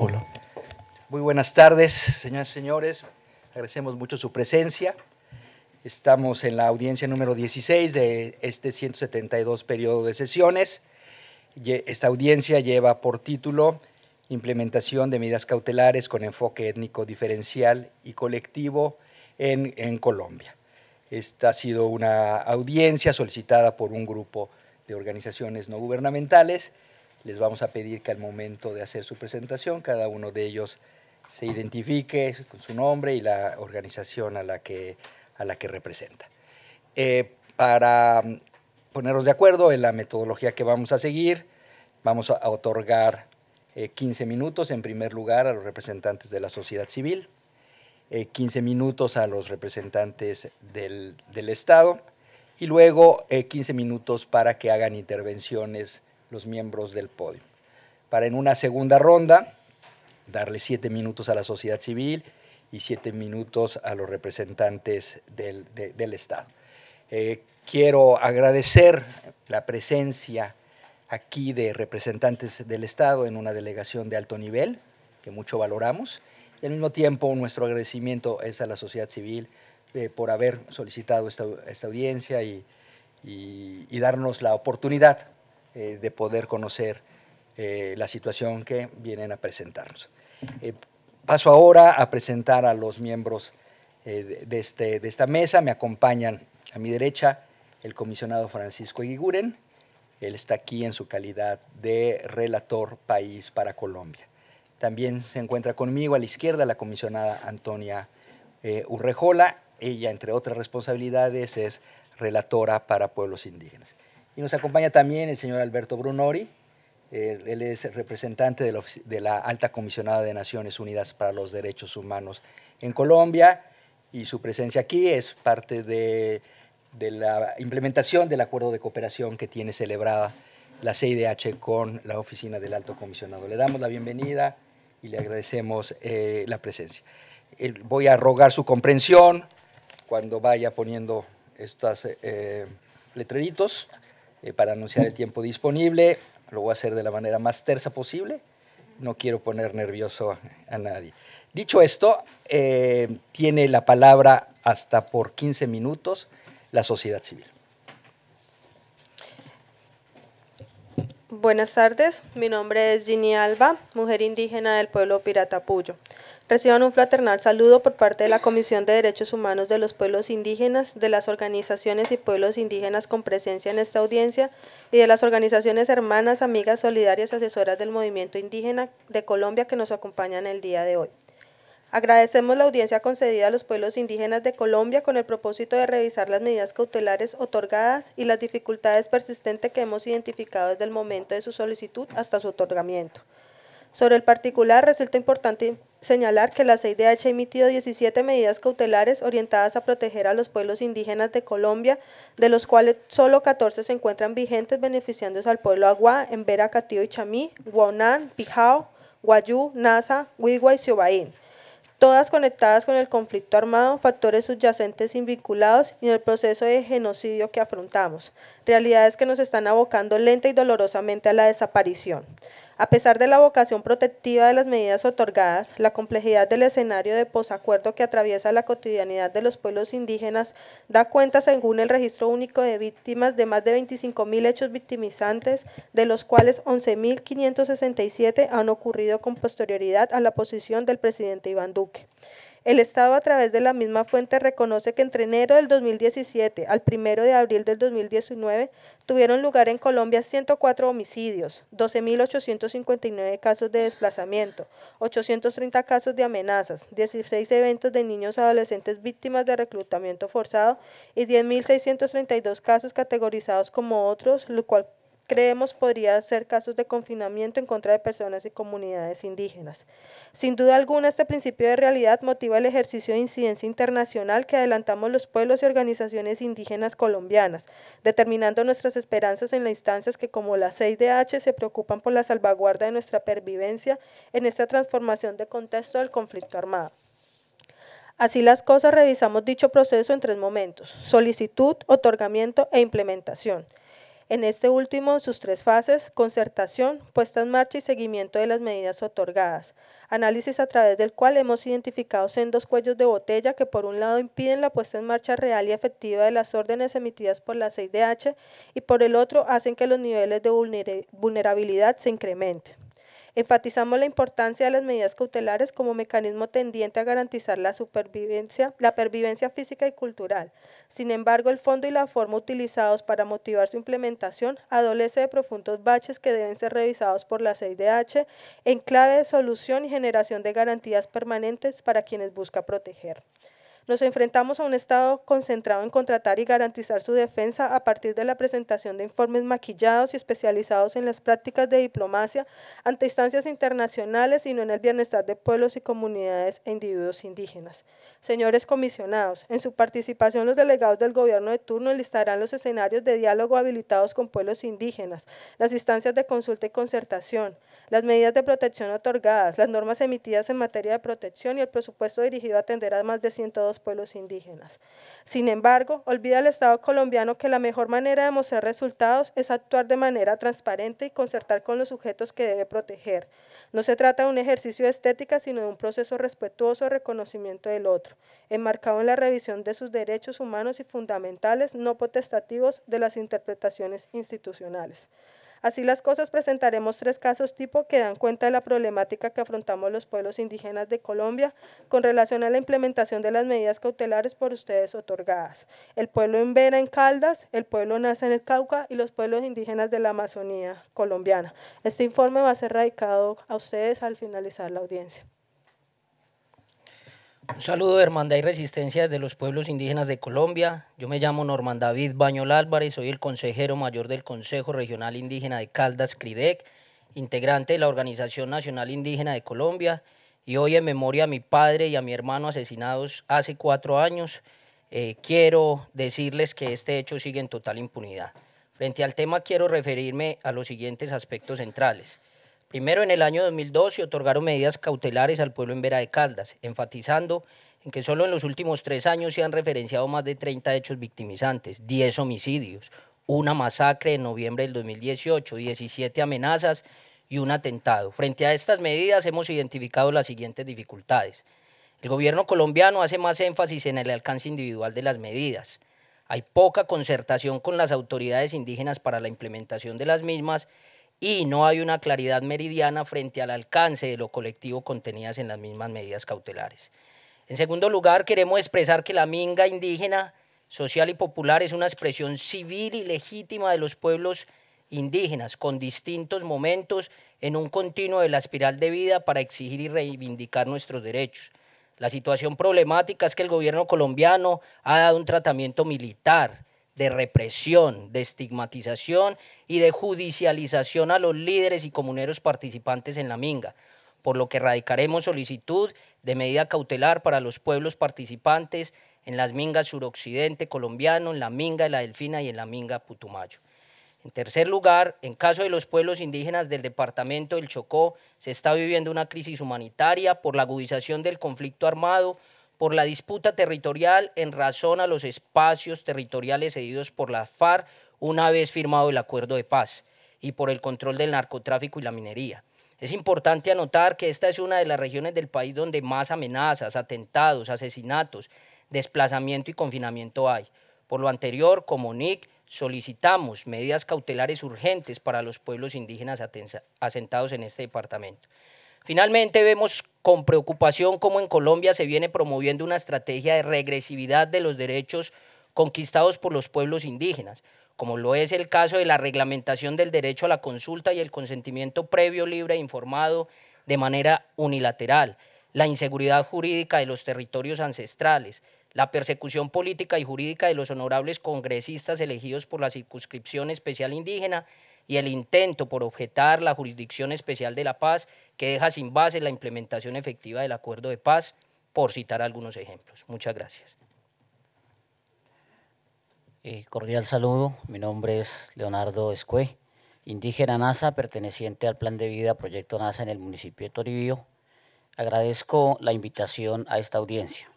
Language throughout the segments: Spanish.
Hola. Muy buenas tardes, señoras y señores. Agradecemos mucho su presencia. Estamos en la audiencia número 16 de este 172 periodo de sesiones. Esta audiencia lleva por título Implementación de medidas cautelares con enfoque étnico diferencial y colectivo en Colombia. Esta ha sido una audiencia solicitada por un grupo de organizaciones no gubernamentales les vamos a pedir que al momento de hacer su presentación, cada uno de ellos se identifique con su nombre y la organización a la que, a la que representa. Eh, para mm, ponernos de acuerdo en la metodología que vamos a seguir, vamos a otorgar 15 eh, minutos en primer lugar a los representantes de la sociedad civil, 15 eh, minutos a los representantes del, del Estado y luego 15 minutos para que hagan intervenciones los miembros del podio. Para en una segunda ronda darle siete minutos a la sociedad civil y siete minutos a los representantes del, del Estado. Eh, quiero agradecer la presencia aquí de representantes del Estado en una delegación de alto nivel, que mucho valoramos. Y al mismo tiempo, nuestro agradecimiento es a la sociedad civil eh, por haber solicitado esta, esta audiencia y, y darnos la oportunidad eh, de poder conocer eh, la situación que vienen a presentarnos. Eh, paso ahora a presentar a los miembros de, este, de, esta mesa. Me acompañan a mi derecha el comisionado Francisco Eguiguren. Él está aquí en su calidad de relator país para Colombia. También se encuentra conmigo a la izquierda la comisionada Antonia Urrejola. Ella, entre otras responsabilidades, es relatora para pueblos indígenas. Y nos acompaña también el señor Alberto Brunori, él es representante de la, alta comisionada de Naciones Unidas para los Derechos Humanos en Colombia y su presencia aquí es parte de, la implementación del acuerdo de cooperación que tiene celebrada la CIDH con la oficina del alto comisionado. Le damos la bienvenida y le agradecemos eh, la presencia. Eh, voy a rogar su comprensión cuando vaya poniendo estos eh, letreritos. Eh, para anunciar el tiempo disponible. Lo voy a hacer de la manera más tersa posible. No quiero poner nervioso a, nadie. Dicho esto, eh, tiene la palabra hasta por 15 minutos la sociedad civil. Buenas tardes, mi nombre es Ginny Alba, mujer indígena del pueblo Piratapuyo. Reciban un fraternal saludo por parte de la Comisión de Derechos Humanos de los Pueblos Indígenas, de las organizaciones y pueblos indígenas con presencia en esta audiencia y de las organizaciones hermanas, amigas, solidarias, asesoras del movimiento indígena de Colombia que nos acompañan el día de hoy. Agradecemos la audiencia concedida a los pueblos indígenas de Colombia con el propósito de revisar las medidas cautelares otorgadas y las dificultades persistentes que hemos identificado desde el momento de su solicitud hasta su otorgamiento. Sobre el particular, resulta importante señalar que la CIDH ha emitido 17 medidas cautelares orientadas a proteger a los pueblos indígenas de Colombia, de los cuales solo 14 se encuentran vigentes beneficiándose al pueblo Agua, Embera, Catío y Chamí, Guaunán, Pijao, Guayú, Nasa, Huigua y Ciobaín todas conectadas con el conflicto armado, factores subyacentes vinculados y en el proceso de genocidio que afrontamos, realidades que nos están abocando lenta y dolorosamente a la desaparición. A pesar de la vocación protectiva de las medidas otorgadas, la complejidad del escenario de posacuerdo que atraviesa la cotidianidad de los pueblos indígenas da cuenta, según el registro único de víctimas, de más de 25.000 hechos victimizantes, de los cuales 11.567 han ocurrido con posterioridad a la posición del presidente Iván Duque. El Estado, a través de la misma fuente, reconoce que entre enero del 2017 al 1 de abril del 2019 tuvieron lugar en Colombia 104 homicidios, 12.859 casos de desplazamiento, 830 casos de amenazas, 16 eventos de niños adolescentes víctimas de reclutamiento forzado y 10.632 casos categorizados como otros, lo cual creemos podría ser casos de confinamiento en contra de personas y comunidades indígenas. Sin duda alguna, este principio de realidad motiva el ejercicio de incidencia internacional que adelantamos los pueblos y organizaciones indígenas colombianas, determinando nuestras esperanzas en las instancias que como la CIDH se preocupan por la salvaguarda de nuestra pervivencia en esta transformación de contexto del conflicto armado. Así las cosas, revisamos dicho proceso en tres momentos, solicitud, otorgamiento e implementación. En este último, sus tres fases, concertación, puesta en marcha y seguimiento de las medidas otorgadas, análisis a través del cual hemos identificado sendos cuellos de botella que por un lado impiden la puesta en marcha real y efectiva de las órdenes emitidas por la CIDH y por el otro hacen que los niveles de vulnerabilidad se incrementen. Enfatizamos la importancia de las medidas cautelares como mecanismo tendiente a garantizar la supervivencia, la pervivencia física y cultural. Sin embargo, el fondo y la forma utilizados para motivar su implementación adolece de profundos baches que deben ser revisados por la CIDH en clave de solución y generación de garantías permanentes para quienes busca proteger. Nos enfrentamos a un Estado concentrado en contratar y garantizar su defensa a partir de la presentación de informes maquillados y especializados en las prácticas de diplomacia ante instancias internacionales y no en el bienestar de pueblos y comunidades e individuos indígenas. Señores comisionados, en su participación los delegados del gobierno de turno listarán los escenarios de diálogo habilitados con pueblos indígenas, las instancias de consulta y concertación, las medidas de protección otorgadas, las normas emitidas en materia de protección y el presupuesto dirigido a atender a más de 102 pueblos indígenas. Sin embargo, olvida el Estado colombiano que la mejor manera de mostrar resultados es actuar de manera transparente y concertar con los sujetos que debe proteger. No se trata de un ejercicio de estética, sino de un proceso respetuoso de reconocimiento del otro, enmarcado en la revisión de sus derechos humanos y fundamentales no potestativos de las interpretaciones institucionales. Así las cosas, presentaremos tres casos tipo que dan cuenta de la problemática que afrontamos los pueblos indígenas de Colombia con relación a la implementación de las medidas cautelares por ustedes otorgadas. El pueblo en Vera en Caldas, el pueblo nace en el Cauca y los pueblos indígenas de la Amazonía colombiana. Este informe va a ser radicado a ustedes al finalizar la audiencia. Un saludo de Hermandad y Resistencia de los pueblos indígenas de Colombia. Yo me llamo Norman David Bañol Álvarez, soy el consejero mayor del Consejo Regional Indígena de Caldas, CRIDEC, integrante de la Organización Nacional Indígena de Colombia. Y hoy en memoria a mi padre y a mi hermano asesinados hace cuatro años, eh, quiero decirles que este hecho sigue en total impunidad. Frente al tema quiero referirme a los siguientes aspectos centrales. Primero, en el año 2012 se otorgaron medidas cautelares al pueblo en Vera de Caldas, enfatizando en que solo en los últimos tres años se han referenciado más de 30 hechos victimizantes, 10 homicidios, una masacre en noviembre del 2018, 17 amenazas y un atentado. Frente a estas medidas hemos identificado las siguientes dificultades. El gobierno colombiano hace más énfasis en el alcance individual de las medidas. Hay poca concertación con las autoridades indígenas para la implementación de las mismas y no hay una claridad meridiana frente al alcance de lo colectivo contenidas en las mismas medidas cautelares. En segundo lugar, queremos expresar que la minga indígena, social y popular es una expresión civil y legítima de los pueblos indígenas, con distintos momentos en un continuo de la espiral de vida para exigir y reivindicar nuestros derechos. La situación problemática es que el gobierno colombiano ha dado un tratamiento militar de represión, de estigmatización y de judicialización a los líderes y comuneros participantes en la minga, por lo que radicaremos solicitud de medida cautelar para los pueblos participantes en las mingas suroccidente colombiano, en la minga de la Delfina y en la minga Putumayo. En tercer lugar, en caso de los pueblos indígenas del departamento del Chocó, se está viviendo una crisis humanitaria por la agudización del conflicto armado, por la disputa territorial en razón a los espacios territoriales cedidos por la FARC una vez firmado el acuerdo de paz y por el control del narcotráfico y la minería. Es importante anotar que esta es una de las regiones del país donde más amenazas, atentados, asesinatos, desplazamiento y confinamiento hay. Por lo anterior, como NIC, solicitamos medidas cautelares urgentes para los pueblos indígenas asentados en este departamento. Finalmente vemos con preocupación cómo en Colombia se viene promoviendo una estrategia de regresividad de los derechos conquistados por los pueblos indígenas, como lo es el caso de la reglamentación del derecho a la consulta y el consentimiento previo, libre e informado de manera unilateral, la inseguridad jurídica de los territorios ancestrales, la persecución política y jurídica de los honorables congresistas elegidos por la circunscripción especial indígena y el intento por objetar la Jurisdicción Especial de la Paz que deja sin base la implementación efectiva del acuerdo de paz, por citar algunos ejemplos. Muchas gracias. Eh, cordial saludo, mi nombre es Leonardo Escue, indígena NASA, perteneciente al Plan de Vida Proyecto NASA en el municipio de Toribío. Agradezco la invitación a esta audiencia.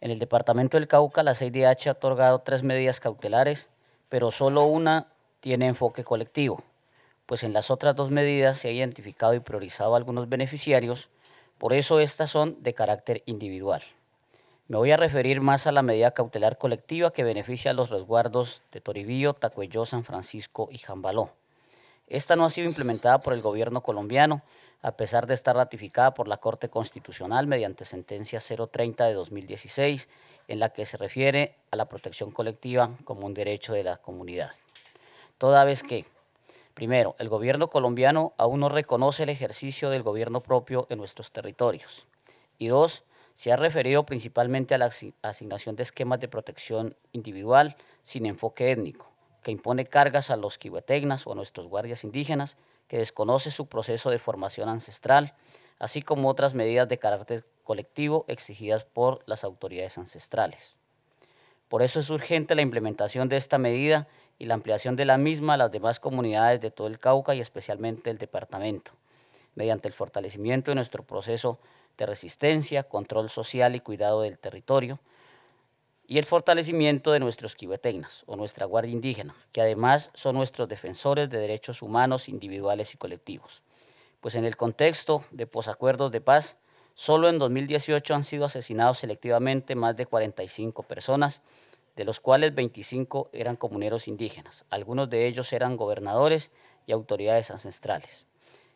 En el departamento del Cauca, la CIDH ha otorgado tres medidas cautelares, pero solo una tiene enfoque colectivo, pues en las otras dos medidas se ha identificado y priorizado a algunos beneficiarios, por eso estas son de carácter individual. Me voy a referir más a la medida cautelar colectiva que beneficia a los resguardos de Toribío, Tacuelló, San Francisco y Jambaló. Esta no ha sido implementada por el gobierno colombiano, a pesar de estar ratificada por la Corte Constitucional mediante sentencia 030 de 2016, en la que se refiere a la protección colectiva como un derecho de la comunidad toda vez que, primero, el gobierno colombiano aún no reconoce el ejercicio del gobierno propio en nuestros territorios. Y dos, se ha referido principalmente a la asignación de esquemas de protección individual sin enfoque étnico, que impone cargas a los quihuatecnas o a nuestros guardias indígenas, que desconoce su proceso de formación ancestral, así como otras medidas de carácter colectivo exigidas por las autoridades ancestrales. Por eso es urgente la implementación de esta medida y la ampliación de la misma a las demás comunidades de todo el Cauca y especialmente el departamento, mediante el fortalecimiento de nuestro proceso de resistencia, control social y cuidado del territorio, y el fortalecimiento de nuestros quivetecnas o nuestra guardia indígena, que además son nuestros defensores de derechos humanos individuales y colectivos. Pues en el contexto de posacuerdos de paz, solo en 2018 han sido asesinados selectivamente más de 45 personas, de los cuales 25 eran comuneros indígenas. Algunos de ellos eran gobernadores y autoridades ancestrales.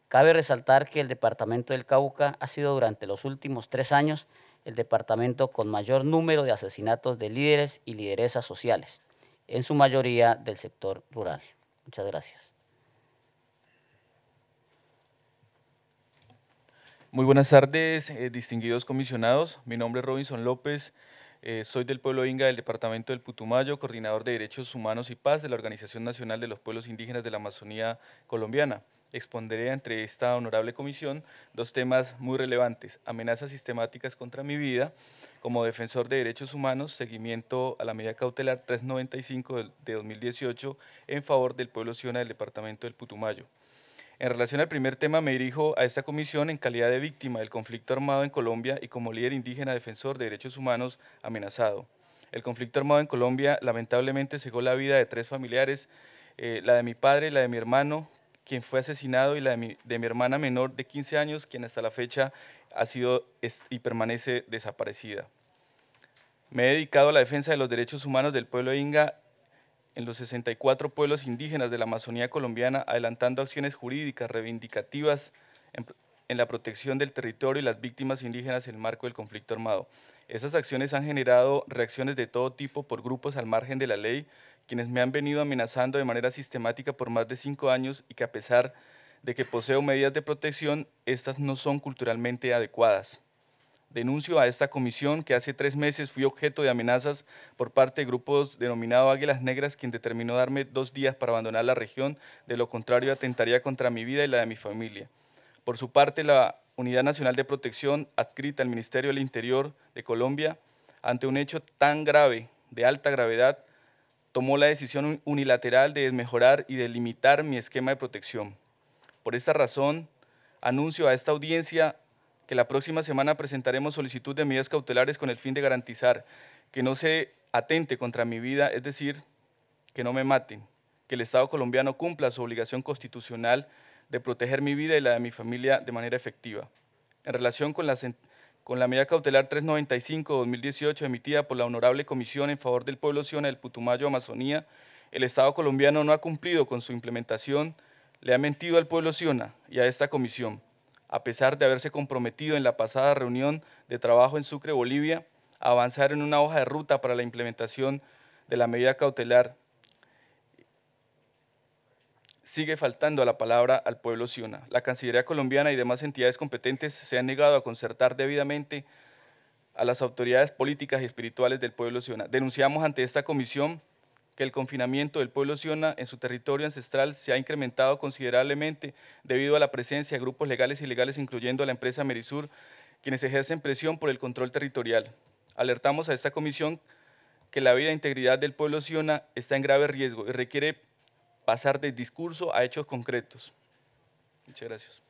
Cabe resaltar que el departamento del Cauca ha sido durante los últimos tres años el departamento con mayor número de asesinatos de líderes y lideresas sociales, en su mayoría del sector rural. Muchas gracias. Muy buenas tardes, eh, distinguidos comisionados. Mi nombre es Robinson López, eh, soy del pueblo Inga del departamento del Putumayo, coordinador de Derechos Humanos y Paz de la Organización Nacional de los Pueblos Indígenas de la Amazonía Colombiana. Exponderé ante esta honorable comisión dos temas muy relevantes, amenazas sistemáticas contra mi vida como defensor de derechos humanos, seguimiento a la medida cautelar 395 de 2018 en favor del pueblo Siona del departamento del Putumayo. En relación al primer tema, me dirijo a esta comisión en calidad de víctima del conflicto armado en Colombia y como líder indígena defensor de derechos humanos amenazado. El conflicto armado en Colombia lamentablemente cegó la vida de tres familiares, eh, la de mi padre, la de mi hermano, quien fue asesinado, y la de mi, hermana menor de 15 años, quien hasta la fecha ha sido y permanece desaparecida. Me he dedicado a la defensa de los derechos humanos del pueblo inga en los 64 pueblos indígenas de la Amazonía colombiana, adelantando acciones jurídicas reivindicativas en, la protección del territorio y las víctimas indígenas en el marco del conflicto armado. Esas acciones han generado reacciones de todo tipo por grupos al margen de la ley, quienes me han venido amenazando de manera sistemática por más de cinco años y que a pesar de que poseo medidas de protección, estas no son culturalmente adecuadas denuncio a esta comisión que hace tres meses fui objeto de amenazas por parte de grupos denominados Águilas Negras, quien determinó darme dos días para abandonar la región, de lo contrario atentaría contra mi vida y la de mi familia. Por su parte, la Unidad Nacional de Protección, adscrita al Ministerio del Interior de Colombia, ante un hecho tan grave, de alta gravedad, tomó la decisión unilateral de desmejorar y delimitar mi esquema de protección. Por esta razón, anuncio a esta audiencia que la próxima semana presentaremos solicitud de medidas cautelares con el fin de garantizar que no se atente contra mi vida, es decir, que no me maten, que el Estado colombiano cumpla su obligación constitucional de proteger mi vida y la de mi familia de manera efectiva. En relación con la, medida cautelar 395-2018 emitida por la Honorable Comisión en favor del pueblo Siona del Putumayo, Amazonía, el Estado colombiano no ha cumplido con su implementación, le ha mentido al pueblo Siona y a esta comisión a pesar de haberse comprometido en la pasada reunión de trabajo en Sucre, Bolivia, a avanzar en una hoja de ruta para la implementación de la medida cautelar. Sigue faltando a la palabra al pueblo Ciuna. La Cancillería colombiana y demás entidades competentes se han negado a concertar debidamente a las autoridades políticas y espirituales del pueblo Siona. Denunciamos ante esta comisión que el confinamiento del pueblo Siona en su territorio ancestral se ha incrementado considerablemente debido a la presencia de grupos legales y ilegales, incluyendo a la empresa Merisur, quienes ejercen presión por el control territorial. Alertamos a esta comisión que la vida e integridad del pueblo Siona está en grave riesgo y requiere pasar de discurso a hechos concretos. Muchas gracias.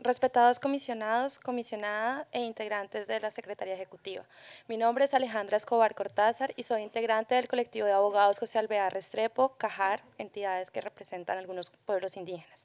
Respetados comisionados, comisionada e integrantes de la Secretaría Ejecutiva. Mi nombre es Alejandra Escobar Cortázar y soy integrante del colectivo de abogados José Alvear Restrepo, Cajar, entidades que representan algunos pueblos indígenas.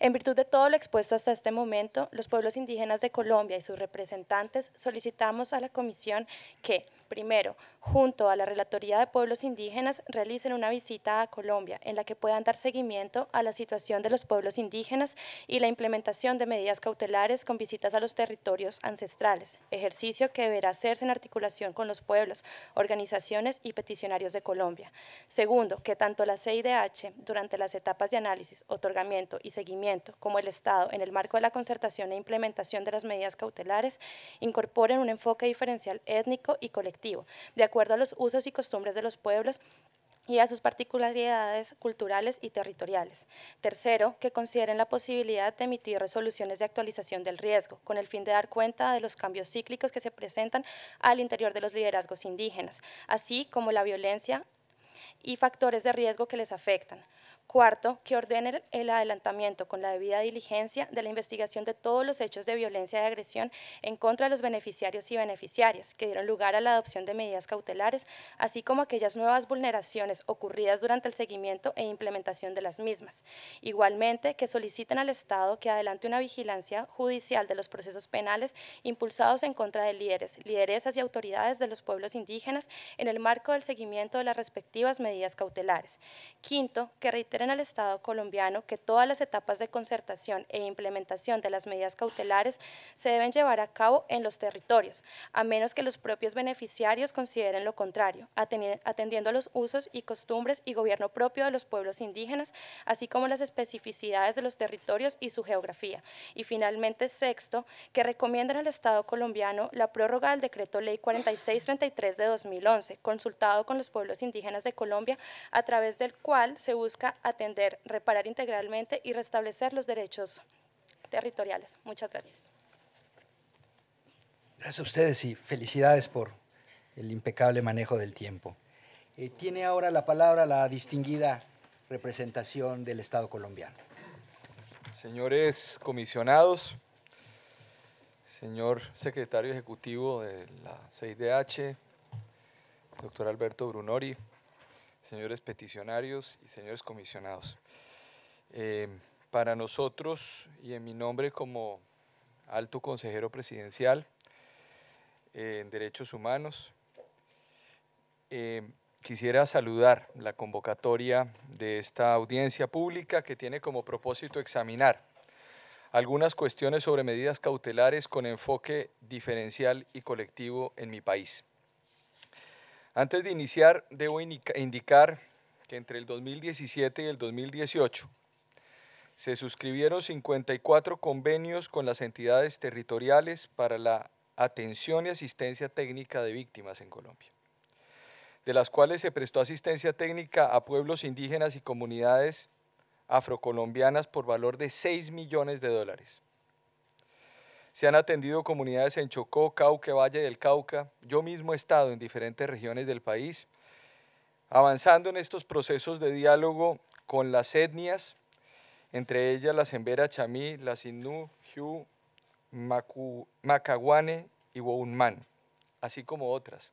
En virtud de todo lo expuesto hasta este momento, los pueblos indígenas de Colombia y sus representantes solicitamos a la Comisión que, primero, junto a la Relatoría de Pueblos Indígenas, realicen una visita a Colombia en la que puedan dar seguimiento a la situación de los pueblos indígenas y la implementación de medidas cautelares con visitas a los territorios ancestrales, ejercicio que deberá hacerse en articulación con los pueblos, organizaciones y peticionarios de Colombia. Segundo, que tanto la CIDH, durante las etapas de análisis, otorgamiento y seguimiento, como el Estado, en el marco de la concertación e implementación de las medidas cautelares, incorporen un enfoque diferencial étnico y colectivo, de acuerdo a los usos y costumbres de los pueblos y a sus particularidades culturales y territoriales. Tercero, que consideren la posibilidad de emitir resoluciones de actualización del riesgo, con el fin de dar cuenta de los cambios cíclicos que se presentan al interior de los liderazgos indígenas, así como la violencia y factores de riesgo que les afectan Cuarto, que ordene el adelantamiento con la debida diligencia de la investigación de todos los hechos de violencia y agresión en contra de los beneficiarios y beneficiarias que dieron lugar a la adopción de medidas cautelares, así como aquellas nuevas vulneraciones ocurridas durante el seguimiento e implementación de las mismas. Igualmente, que soliciten al Estado que adelante una vigilancia judicial de los procesos penales impulsados en contra de líderes, lideresas y autoridades de los pueblos indígenas en el marco del seguimiento de las respectivas medidas cautelares. Quinto, que reitere al Estado colombiano que todas las etapas de concertación e implementación de las medidas cautelares se deben llevar a cabo en los territorios, a menos que los propios beneficiarios consideren lo contrario, atendiendo a los usos y costumbres y gobierno propio de los pueblos indígenas, así como las especificidades de los territorios y su geografía. Y finalmente, sexto, que recomiendan al Estado colombiano la prórroga del decreto ley 4633 de 2011, consultado con los pueblos indígenas de Colombia, a través del cual se busca atender, reparar integralmente y restablecer los derechos territoriales. Muchas gracias. Gracias a ustedes y felicidades por el impecable manejo del tiempo. Eh, tiene ahora la palabra la distinguida representación del Estado colombiano. Señores comisionados, señor secretario ejecutivo de la CIDH, doctor Alberto Brunori, señores peticionarios y señores comisionados. Em, para nosotros y en mi nombre como alto consejero presidencial eh, en derechos humanos, em, quisiera saludar la convocatoria de esta audiencia pública que tiene como propósito examinar algunas cuestiones sobre medidas cautelares con enfoque diferencial y colectivo en mi país. Antes de iniciar, debo indicar que entre el 2017 y el 2018 se suscribieron 54 convenios con las entidades territoriales para la atención y asistencia técnica de víctimas en Colombia, de las cuales se prestó asistencia técnica a pueblos indígenas y comunidades afrocolombianas por valor de 6 millones de dólares. Se han atendido comunidades en Chocó, Cauca, Valle del Cauca. Yo mismo he estado en diferentes regiones del país, avanzando en estos procesos de diálogo con las etnias, entre ellas las Embera Chamí, las Inú, Hiu, Macaguane y Wounman, así como otras.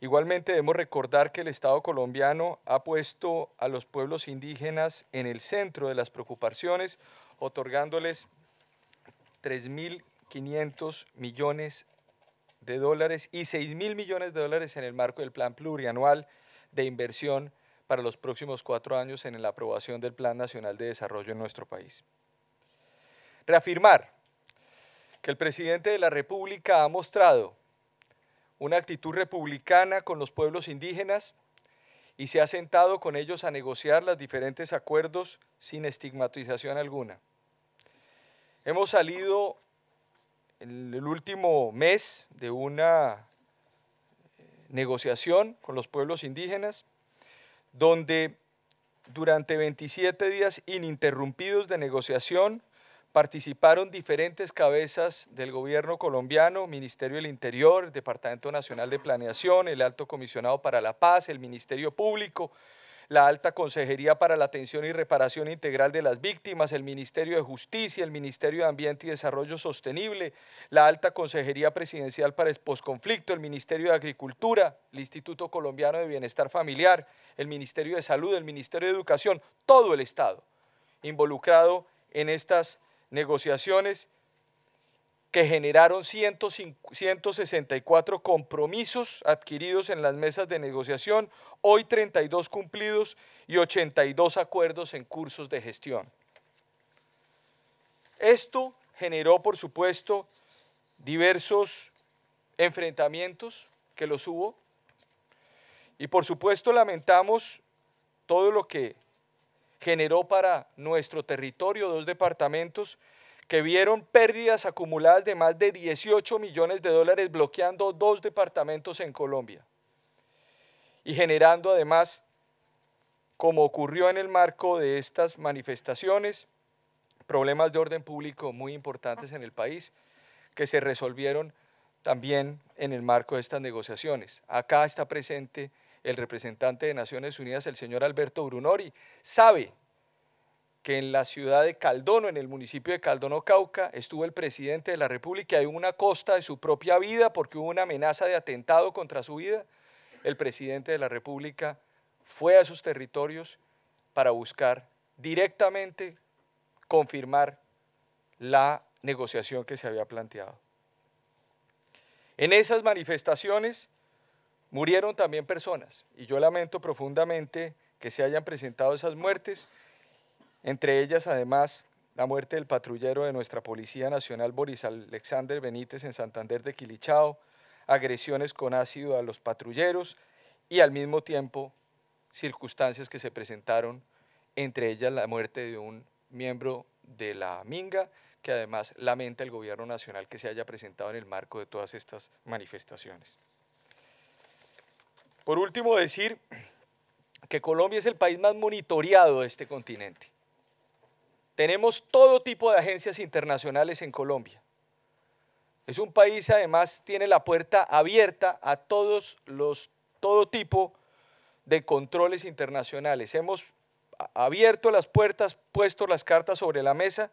Igualmente debemos recordar que el Estado colombiano ha puesto a los pueblos indígenas en el centro de las preocupaciones, otorgándoles 3.500 millones de dólares y 6.000 millones de dólares en el marco del Plan Plurianual de Inversión para los próximos cuatro años en la aprobación del Plan Nacional de Desarrollo en nuestro país. Reafirmar que el presidente de la República ha mostrado una actitud republicana con los pueblos indígenas y se ha sentado con ellos a negociar los diferentes acuerdos sin estigmatización alguna. Hemos salido el, el último mes de una eh, negociación con los pueblos indígenas, donde durante 27 días ininterrumpidos de negociación participaron diferentes cabezas del gobierno colombiano, Ministerio del Interior, Departamento Nacional de Planeación, el Alto Comisionado para la Paz, el Ministerio Público, la Alta Consejería para la Atención y Reparación Integral de las Víctimas, el Ministerio de Justicia, el Ministerio de Ambiente y Desarrollo Sostenible, la Alta Consejería Presidencial para el Postconflicto, el Ministerio de Agricultura, el Instituto Colombiano de Bienestar Familiar, el Ministerio de Salud, el Ministerio de Educación, todo el Estado involucrado en estas negociaciones que generaron 164 compromisos adquiridos en las mesas de negociación, hoy 32 cumplidos y 82 acuerdos en cursos de gestión. Esto generó, por supuesto, diversos enfrentamientos que los hubo y, por supuesto, lamentamos todo lo que generó para nuestro territorio dos departamentos que vieron pérdidas acumuladas de más de 18 millones de dólares bloqueando dos departamentos en Colombia y generando además, como ocurrió en el marco de estas manifestaciones, problemas de orden público muy importantes en el país que se resolvieron también en el marco de estas negociaciones. Acá está presente el representante de Naciones Unidas, el señor Alberto Brunori. Sabe que en la ciudad de Caldono, en el municipio de Caldono, Cauca, estuvo el presidente de la República y una costa de su propia vida porque hubo una amenaza de atentado contra su vida. El presidente de la República fue a esos territorios para buscar directamente confirmar la negociación que se había planteado. En esas manifestaciones murieron también personas y yo lamento profundamente que se hayan presentado esas muertes entre ellas, además, la muerte del patrullero de nuestra Policía Nacional Boris Alexander Benítez en Santander de Quilichao, agresiones con ácido a los patrulleros y al mismo tiempo circunstancias que se presentaron, entre ellas la muerte de un miembro de la Minga, que además lamenta el gobierno nacional que se haya presentado en el marco de todas estas manifestaciones. Por último, decir que Colombia es el país más monitoreado de este continente. Tenemos todo tipo de agencias internacionales en Colombia. Es un país, además, tiene la puerta abierta a todos los, todo tipo de controles internacionales. Hemos abierto las puertas, puesto las cartas sobre la mesa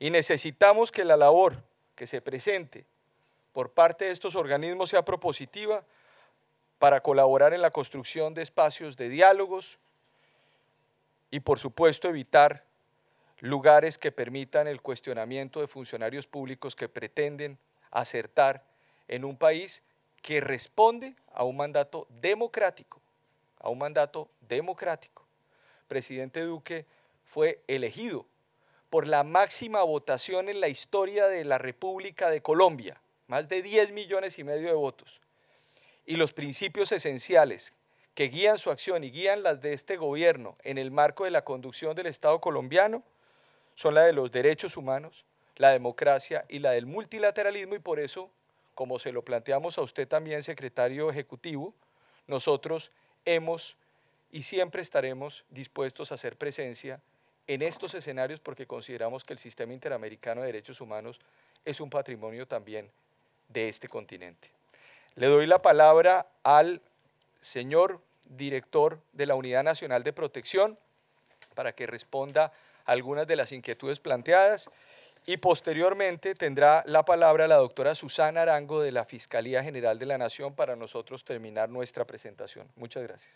y necesitamos que la labor que se presente por parte de estos organismos sea propositiva para colaborar en la construcción de espacios de diálogos y, por supuesto, evitar lugares que permitan el cuestionamiento de funcionarios públicos que pretenden acertar en un país que responde a un mandato democrático, a un mandato democrático. Presidente Duque fue elegido por la máxima votación en la historia de la República de Colombia, más de 10 millones y medio de votos. Y los principios esenciales que guían su acción y guían las de este gobierno en el marco de la conducción del Estado colombiano son la de los derechos humanos, la democracia y la del multilateralismo y por eso, como se lo planteamos a usted también, secretario ejecutivo, nosotros hemos y siempre estaremos dispuestos a hacer presencia en estos escenarios porque consideramos que el sistema interamericano de derechos humanos es un patrimonio también de este continente. Le doy la palabra al señor director de la Unidad Nacional de Protección para que responda algunas de las inquietudes planteadas y posteriormente tendrá la palabra la doctora Susana Arango de la Fiscalía General de la Nación para nosotros terminar nuestra presentación. Muchas gracias.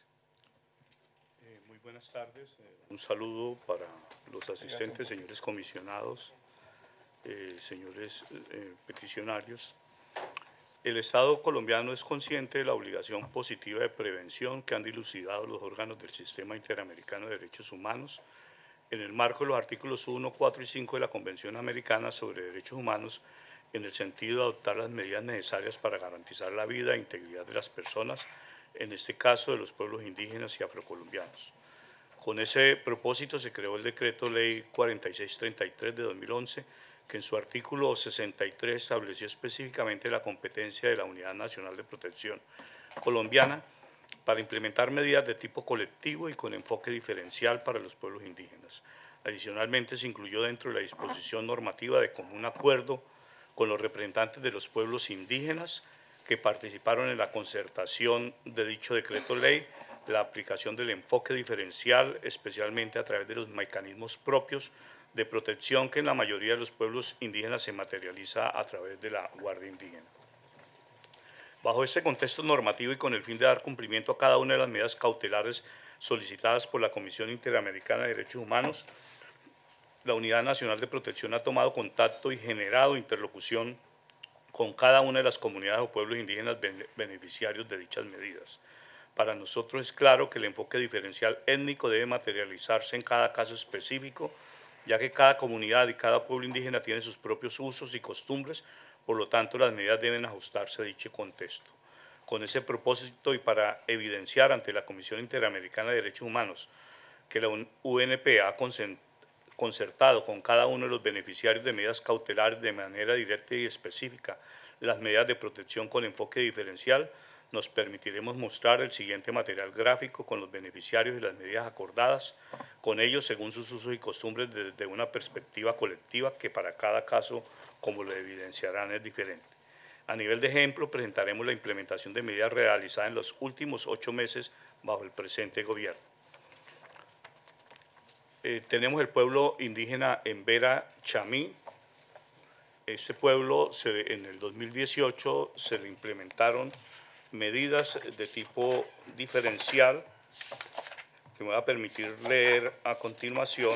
Eh, muy buenas tardes. Eh, un saludo para los asistentes, señores comisionados, eh, señores peticionarios. El Estado colombiano es consciente de la obligación positiva de prevención que han dilucidado los órganos del Sistema Interamericano de Derechos Humanos en el marco de los artículos 1, 4 y 5 de la Convención Americana sobre Derechos Humanos en el sentido de adoptar las medidas necesarias para garantizar la vida e integridad de las personas, en este caso de los pueblos indígenas y afrocolombianos. Con ese propósito se creó el decreto ley 4633 de 2011, que en su artículo 63 estableció específicamente la competencia de la Unidad Nacional de Protección colombiana para implementar medidas de tipo colectivo y con enfoque diferencial para los pueblos indígenas. Adicionalmente, se incluyó dentro de la disposición normativa de común acuerdo con los representantes de los pueblos indígenas que participaron en la concertación de dicho decreto ley, la aplicación del enfoque diferencial, especialmente a través de los mecanismos propios de protección que en la mayoría de los pueblos indígenas se materializa a través de la Guardia Indígena. Bajo este contexto normativo y con el fin de dar cumplimiento a cada una de las medidas cautelares solicitadas por la Comisión Interamericana de Derechos Humanos, la Unidad Nacional de Protección ha tomado contacto y generado interlocución con cada una de las comunidades o pueblos indígenas beneficiarios de dichas medidas. Para nosotros es claro que el enfoque diferencial étnico debe materializarse en cada caso específico, ya que cada comunidad y cada pueblo indígena tiene sus propios usos y costumbres por lo tanto, las medidas deben ajustarse a dicho contexto. Con ese propósito y para evidenciar ante la Comisión Interamericana de Derechos Humanos que la UNP ha concertado con cada uno de los beneficiarios de medidas cautelares de manera directa y específica las medidas de protección con enfoque diferencial, nos permitiremos mostrar el siguiente material gráfico con los beneficiarios y las medidas acordadas con ellos según sus usos y costumbres desde una perspectiva colectiva que para cada caso, como lo evidenciarán, es diferente. A nivel de ejemplo, presentaremos la implementación de medidas realizadas en los últimos ocho meses bajo el presente gobierno. Eh, tenemos el pueblo indígena Embera Chamí. Este pueblo en el 2018 se le implementaron medidas de tipo diferencial que me va a permitir leer a continuación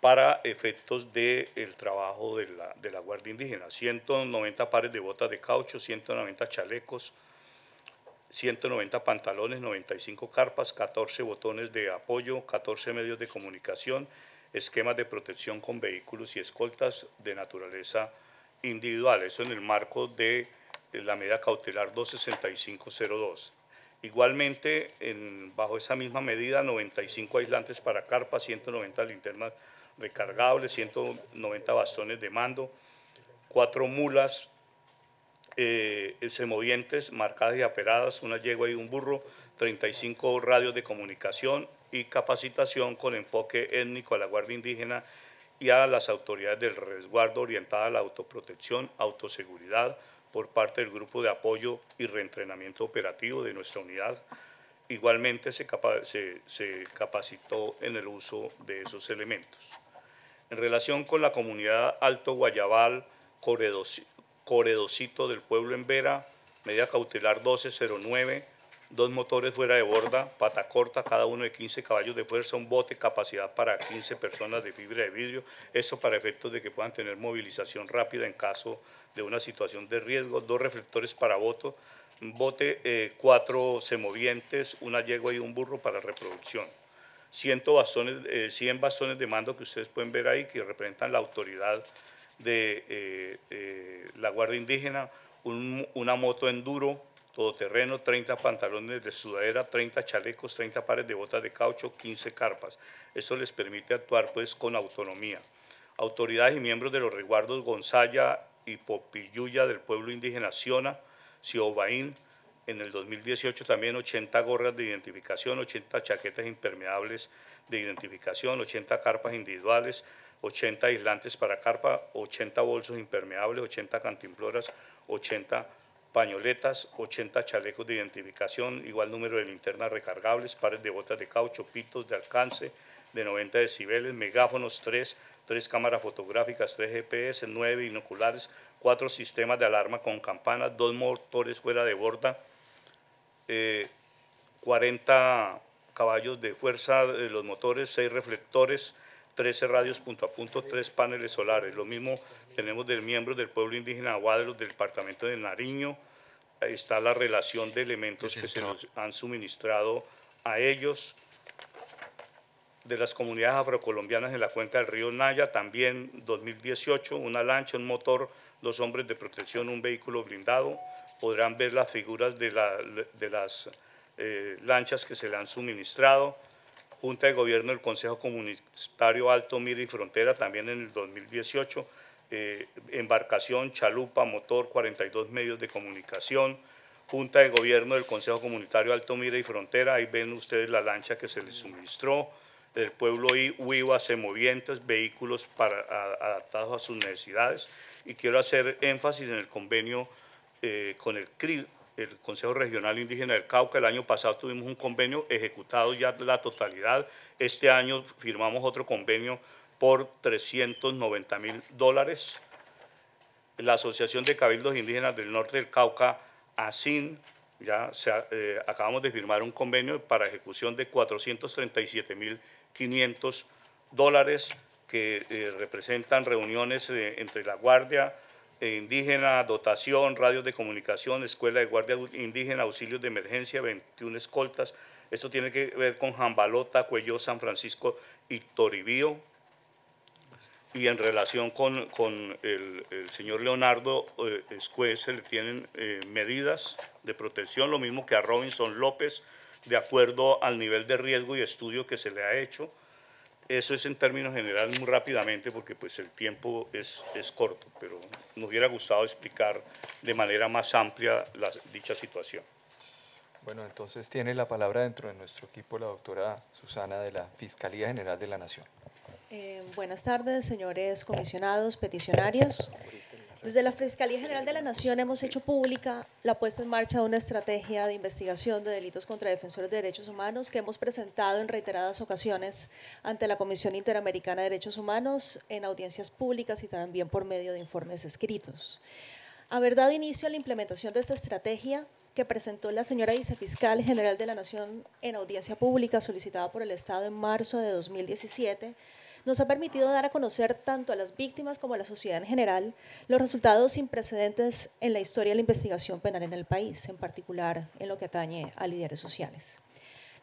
para efectos del trabajo de la, Guardia Indígena. 190 pares de botas de caucho, 190 chalecos, 190 pantalones, 95 carpas, 14 botones de apoyo, 14 medios de comunicación, esquemas de protección con vehículos y escoltas de naturaleza individual. Eso en el marco de eh, la medida cautelar 26502. Igualmente, bajo esa misma medida, 95 aislantes para carpa, 190 linternas recargables, 190 bastones de mando, cuatro mulas eh, semovientes marcadas y aperadas, una yegua y un burro, 35 radios de comunicación y capacitación con enfoque étnico a la Guardia Indígena y a las autoridades del resguardo orientada a la autoprotección, autoseguridad, por parte del Grupo de Apoyo y Reentrenamiento Operativo de nuestra unidad. Igualmente se, capacitó en el uso de esos elementos. En relación con la comunidad Alto Guayabal, Coredocito del Pueblo en Vera, medida cautelar 1209, dos motores fuera de borda, pata corta, cada uno de 15 caballos de fuerza, un bote, capacidad para 15 personas de fibra de vidrio, eso para efectos de que puedan tener movilización rápida en caso de una situación de riesgo, dos reflectores para un bote, eh, cuatro semovientes, una yegua y un burro para reproducción. 100 bastones, 100 eh, bastones de mando que ustedes pueden ver ahí, que representan la autoridad de eh, la Guardia Indígena, una moto enduro, todoterreno, 30 pantalones de sudadera, 30 chalecos, 30 pares de botas de caucho, 15 carpas. Esto les permite actuar pues con autonomía. Autoridades y miembros de los resguardos Gonzaya y Popilluya del pueblo indígena Siona, Siobaín, en el 2018 también 80 gorras de identificación, 80 chaquetas impermeables de identificación, 80 carpas individuales, 80 aislantes para carpa, 80 bolsos impermeables, 80 cantimploras, 80 pañoletas, 80 chalecos de identificación, igual número de linternas recargables, pares de botas de caucho, pitos de alcance de 90 decibeles, megáfonos 3, 3 cámaras fotográficas, 3 GPS, 9 binoculares, 4 sistemas de alarma con campanas, 2 motores fuera de borda, 40 eh, caballos de fuerza de eh, los motores, 6 reflectores, 13 radios punto a punto, tres paneles solares. Lo mismo tenemos del miembro del pueblo indígena Aguada del departamento de Nariño. Ahí está la relación de elementos que se nos han suministrado a ellos. De las comunidades afrocolombianas en la cuenca del río Naya, también 2018, una lancha, un motor, dos hombres de protección, un vehículo blindado. Podrán ver las figuras de, las eh, lanchas que se le han suministrado Junta de Gobierno del Consejo Comunitario Alto Mira y Frontera, también en el 2018, eh, embarcación, chalupa, motor, 42 medios de comunicación, Junta de Gobierno del Consejo Comunitario Alto Mira y Frontera, ahí ven ustedes la lancha que se les suministró, del pueblo y huivas, semovientes, vehículos para, adaptados a sus necesidades, y quiero hacer énfasis en el convenio eh, con el CRI, el Consejo Regional Indígena del Cauca. El año pasado tuvimos un convenio ejecutado ya la totalidad. Este año firmamos otro convenio por 390 mil dólares. La Asociación de Cabildos Indígenas del Norte del Cauca, ASIN, ya eh, acabamos de firmar un convenio para ejecución de 437 mil 500 dólares que eh, representan reuniones eh, entre la Guardia, eh, indígena, dotación, radios de comunicación, escuela de guardia indígena, auxilios de emergencia, 21 escoltas. Esto tiene que ver con Jambalota, Cuello, San Francisco y Toribío. Y en relación con, el, señor Leonardo eh, se le tienen eh, medidas de protección, lo mismo que a Robinson López, de acuerdo al nivel de riesgo y estudio que se le ha hecho. Eso es en términos generales muy rápidamente porque pues el tiempo es, es corto, pero nos hubiera gustado explicar de manera más amplia dicha situación. Bueno, entonces tiene la palabra dentro de nuestro equipo la doctora Susana de la Fiscalía General de la Nación. Eh, buenas tardes, señores comisionados, peticionarios. Desde la Fiscalía General de la Nación hemos hecho pública la puesta en marcha de una estrategia de investigación de delitos contra defensores de derechos humanos que hemos presentado en reiteradas ocasiones ante la Comisión Interamericana de Derechos Humanos en audiencias públicas y también por medio de informes escritos. Haber dado inicio a la implementación de esta estrategia que presentó la señora vicefiscal general de la Nación en audiencia pública solicitada por el Estado en marzo de 2017 nos ha permitido dar a conocer tanto a las víctimas como a la sociedad en general los resultados sin precedentes en la historia de la investigación penal en el país, en particular en lo que atañe a líderes sociales.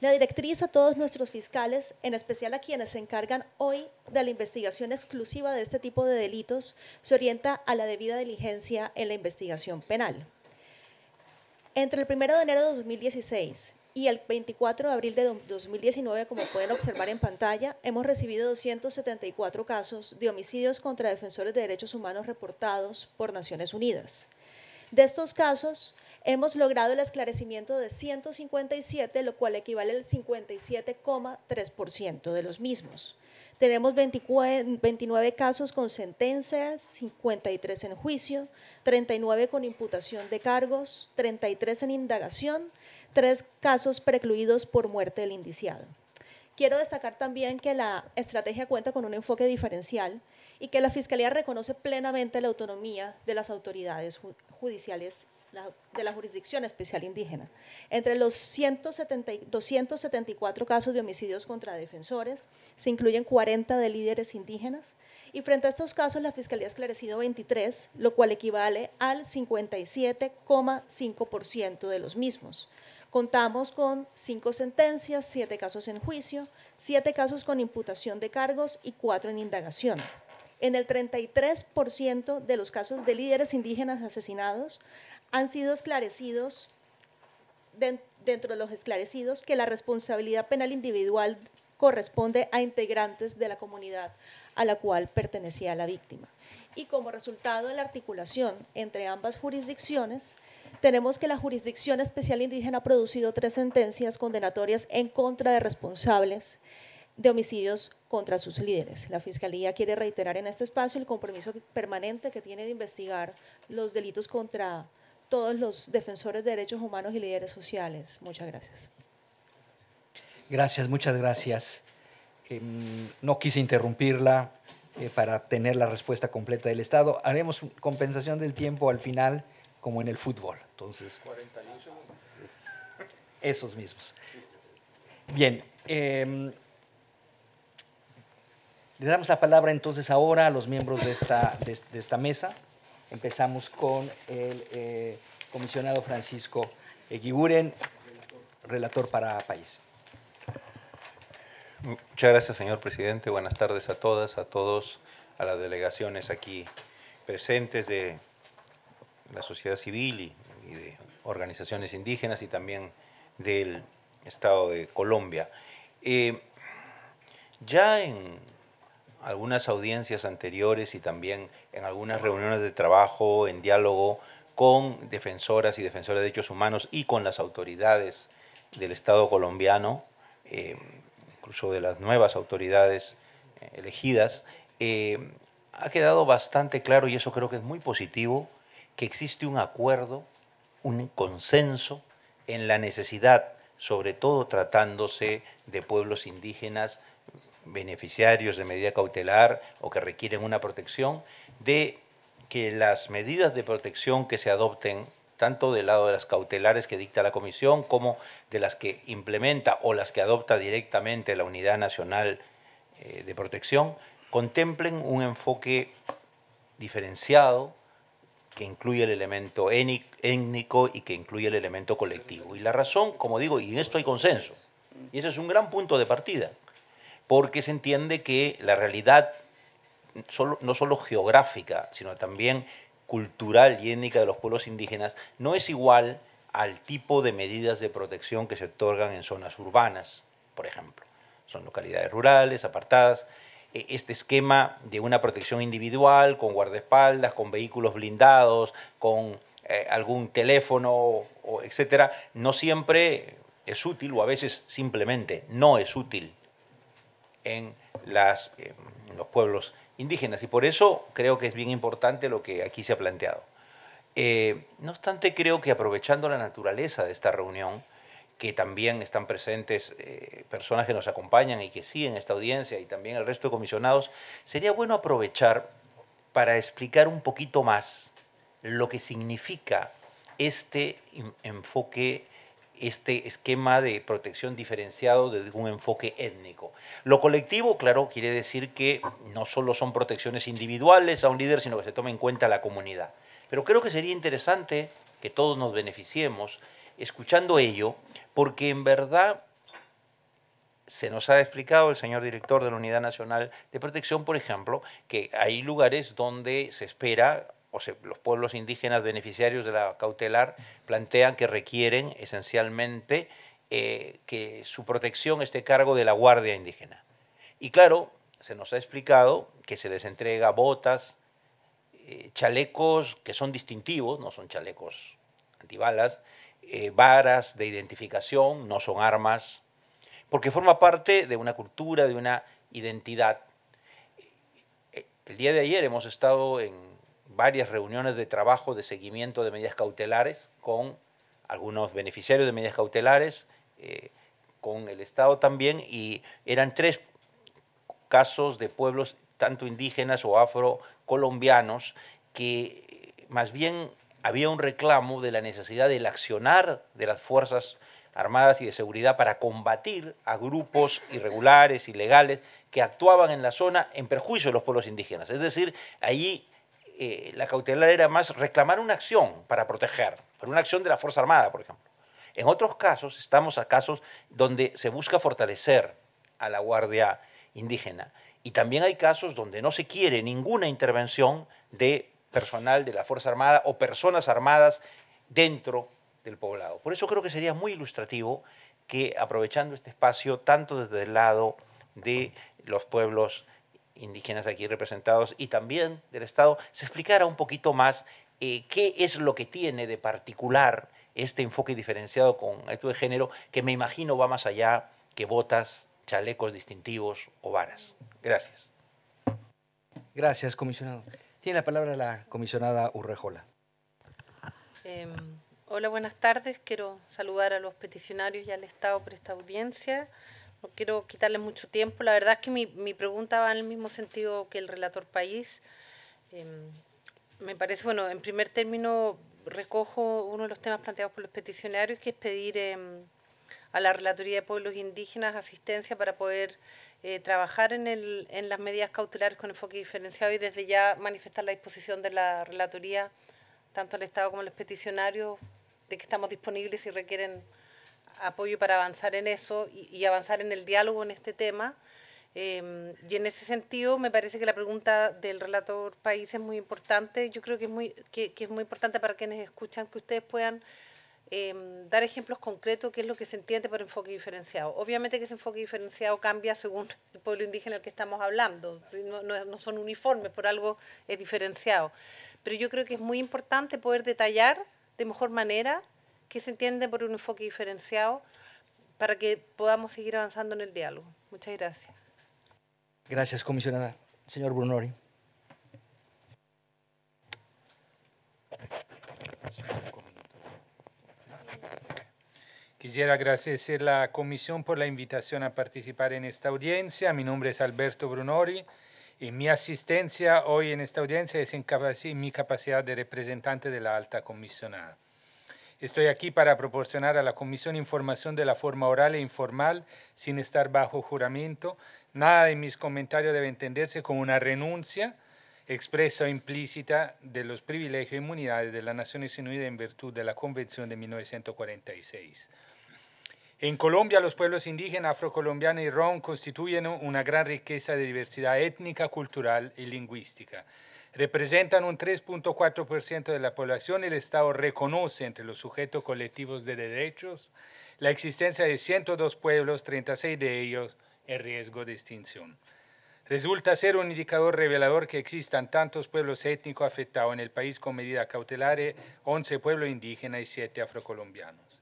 La directriz a todos nuestros fiscales, en especial a quienes se encargan hoy de la investigación exclusiva de este tipo de delitos, se orienta a la debida diligencia en la investigación penal. Entre el 1 de enero de 2016 y el 24 de abril de 2019, como pueden observar en pantalla, hemos recibido 274 casos de homicidios contra defensores de derechos humanos reportados por Naciones Unidas. De estos casos, hemos logrado el esclarecimiento de 157, lo cual equivale al 57,3% de los mismos. Tenemos 29, casos con sentencias, 53 en juicio, 39 con imputación de cargos, 33 en indagación, tres casos precluidos por muerte del indiciado. Quiero destacar también que la estrategia cuenta con un enfoque diferencial y que la Fiscalía reconoce plenamente la autonomía de las autoridades judiciales de la Jurisdicción Especial Indígena. Entre los 274 casos de homicidios contra defensores, se incluyen 40 de líderes indígenas y frente a estos casos la Fiscalía ha esclarecido 23, lo cual equivale al 57,5% de los mismos. Contamos con cinco sentencias, siete casos en juicio, siete casos con imputación de cargos y cuatro en indagación. En el 33% de los casos de líderes indígenas asesinados han sido esclarecidos, dentro de los esclarecidos, que la responsabilidad penal individual corresponde a integrantes de la comunidad a la cual pertenecía la víctima. Y como resultado de la articulación entre ambas jurisdicciones, tenemos que la Jurisdicción Especial Indígena ha producido tres sentencias condenatorias en contra de responsables de homicidios contra sus líderes. La Fiscalía quiere reiterar en este espacio el compromiso permanente que tiene de investigar los delitos contra todos los defensores de derechos humanos y líderes sociales. Muchas gracias. Gracias, muchas gracias. Em, no quise interrumpirla eh, para tener la respuesta completa del Estado. Haremos compensación del tiempo al final como en el fútbol. Entonces, Esos mismos. Bien, em, le damos la palabra entonces ahora a los miembros de esta, de, esta mesa. Empezamos con el eh, comisionado Francisco Guiguren, relator para País. Muchas gracias, señor presidente. Buenas tardes a todas, a todos, a las delegaciones aquí presentes de la sociedad civil y, de organizaciones indígenas y también del Estado de Colombia. Eh, ya en algunas audiencias anteriores y también en algunas reuniones de trabajo, en diálogo con defensoras y defensores de derechos humanos y con las autoridades del Estado colombiano, eh, incluso de las nuevas autoridades eh, elegidas, ha quedado bastante claro, y eso creo que es muy positivo, que existe un acuerdo, un consenso en la necesidad, sobre todo tratándose de pueblos indígenas beneficiarios de medida cautelar o que requieren una protección, de que las medidas de protección que se adopten, tanto del lado de las cautelares que dicta la Comisión como de las que implementa o las que adopta directamente la Unidad Nacional eh, de Protección, contemplen un enfoque diferenciado, que incluye el elemento étnico y que incluye el elemento colectivo. Y la razón, como digo, y en esto hay consenso, y ese es un gran punto de partida, porque se entiende que la realidad no solo geográfica, sino también cultural y étnica de los pueblos indígenas no es igual al tipo de medidas de protección que se otorgan en zonas urbanas, por ejemplo. Son localidades rurales, apartadas, eh, este esquema de una protección individual, con guardaespaldas, con vehículos blindados, con eh, algún teléfono, o, etcétera, no siempre es útil o a veces simplemente no es útil eh, en, los pueblos indígenas. Y por eso creo que es bien importante lo que aquí se ha planteado. no obstante, creo que aprovechando la naturaleza de esta reunión, que también están presentes eh, personas que nos acompañan y que siguen esta audiencia y también el resto de comisionados, sería bueno aprovechar para explicar un poquito más lo que significa este enfoque, este esquema de protección diferenciado desde un enfoque étnico. Lo colectivo, claro, quiere decir que no solo son protecciones individuales a un líder, sino que se toma en cuenta la comunidad. Pero creo que sería interesante que todos nos beneficiemos escuchando ello, porque en verdad se nos ha explicado el señor director de la Unidad Nacional de Protección, por ejemplo, que hay lugares donde se espera, o sea, los pueblos indígenas beneficiarios de la cautelar plantean que requieren esencialmente eh, que su protección esté a cargo de la Guardia Indígena. Y claro, se nos ha explicado que se les entrega botas, eh, chalecos que son distintivos, no son chalecos antibalas, eh, varas de identificación, no son armas, porque forma parte de una cultura, de una identidad. Eh, eh, el día de ayer hemos estado en varias reuniones de trabajo de seguimiento de medidas cautelares con algunos beneficiarios de medidas cautelares, con el Estado también, y eran tres casos de pueblos tanto indígenas o afrocolombianos que más bien había un reclamo de la necesidad del accionar de las Fuerzas Armadas y de Seguridad para combatir a grupos irregulares, ilegales, que actuaban en la zona en perjuicio de los pueblos indígenas. Es decir, allí eh, la cautelar era más reclamar una acción para proteger, pero una acción de la Fuerza Armada, por ejemplo. En otros casos, estamos a casos donde se busca fortalecer a la Guardia indígena. Y también hay casos donde no se quiere ninguna intervención de personal de la Fuerza Armada o personas armadas dentro del poblado. Por eso creo que sería muy ilustrativo que aprovechando este espacio, tanto desde el lado de los pueblos indígenas aquí representados y también del Estado, se explicara un poquito más eh, qué es lo que tiene de particular este enfoque diferenciado con el de género, que me imagino va más allá que botas, chalecos distintivos o varas. Gracias. Gracias, comisionado. Tiene la palabra la comisionada Urrejola. Em, hola, buenas tardes. Quiero saludar a los peticionarios y al Estado por esta audiencia. No quiero quitarles mucho tiempo. La verdad es que mi, mi pregunta va en el mismo sentido que el relator país. Em, me parece, bueno, en primer término recojo uno de los temas planteados por los peticionarios, que es pedir em, a la Relatoría de Pueblos Indígenas asistencia para poder eh, trabajar en, el, en las medidas cautelares con enfoque diferenciado y desde ya manifestar la disposición de la relatoría, tanto al Estado como a los peticionarios, de que estamos disponibles si requieren apoyo para avanzar en eso y, avanzar en el diálogo en este tema. Em, y en ese sentido, me parece que la pregunta del relator país es muy importante. Yo creo que es muy, que es muy importante para quienes escuchan que ustedes puedan Em, dar ejemplos concretos qué es lo que se entiende por enfoque diferenciado. Obviamente que ese enfoque diferenciado cambia según el pueblo indígena al que estamos hablando, no, no, no, son uniformes, por algo es diferenciado. Pero yo creo que es muy importante poder detallar de mejor manera qué se entiende por un enfoque diferenciado para que podamos seguir avanzando en el diálogo. Muchas gracias. Gracias, comisionada. Señor Brunori. Quisiera agradecer a la comisión por la invitación a participar en esta audiencia. Mi nombre es Alberto Brunori y mi asistencia hoy en esta audiencia es en mi capacidad de representante de la alta comisionada. Estoy aquí para proporcionar a la Comisión información de la forma oral e informal sin estar bajo juramento. Nada de mis comentarios debe entenderse como una renuncia expresa o implícita de los privilegios e inmunidades de las Naciones Unidas en virtud de la Convención de 1946. En Colombia, los pueblos indígenas, afrocolombianos y rom constituyen una gran riqueza de diversidad étnica, cultural y lingüística. Representan un 3.4% de la población y el Estado reconoce entre los sujetos colectivos de derechos la existencia de 102 pueblos, 36 de ellos en riesgo de extinción. Resulta ser un indicador revelador que existan tantos pueblos étnicos afectados en el país con medida cautelar, 11 pueblos indígenas y 7 afrocolombianos.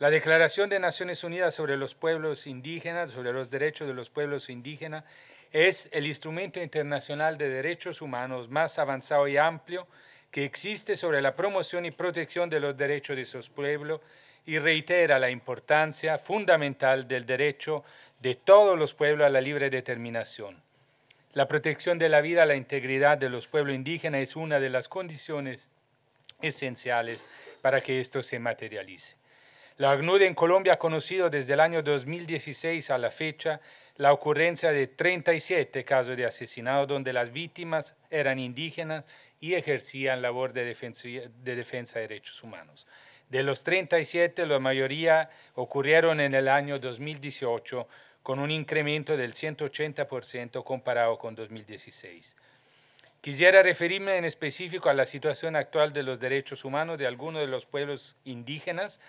La Declaración de Naciones Unidas sobre los Pueblos Indígenas, sobre los derechos de los pueblos indígenas, es el instrumento internacional de derechos humanos más avanzado y amplio que existe sobre la promoción y protección de los derechos de esos pueblos y reitera la importancia fundamental del derecho de todos los pueblos a la libre determinación. La protección de la vida, la integridad de los pueblos indígenas es una de las condiciones esenciales para que esto se materialice. La ACNUD en Colombia ha conocido desde el año 2016 a la fecha la ocurrencia de 37 casos de asesinato donde las víctimas eran indígenas y ejercían labor de defensa, de derechos humanos. De los 37, la mayoría ocurrieron en el año 2018, con un incremento del 180% comparado con 2016. Quisiera referirme en específico a la situación actual de los derechos humanos de algunos de los pueblos indígenas,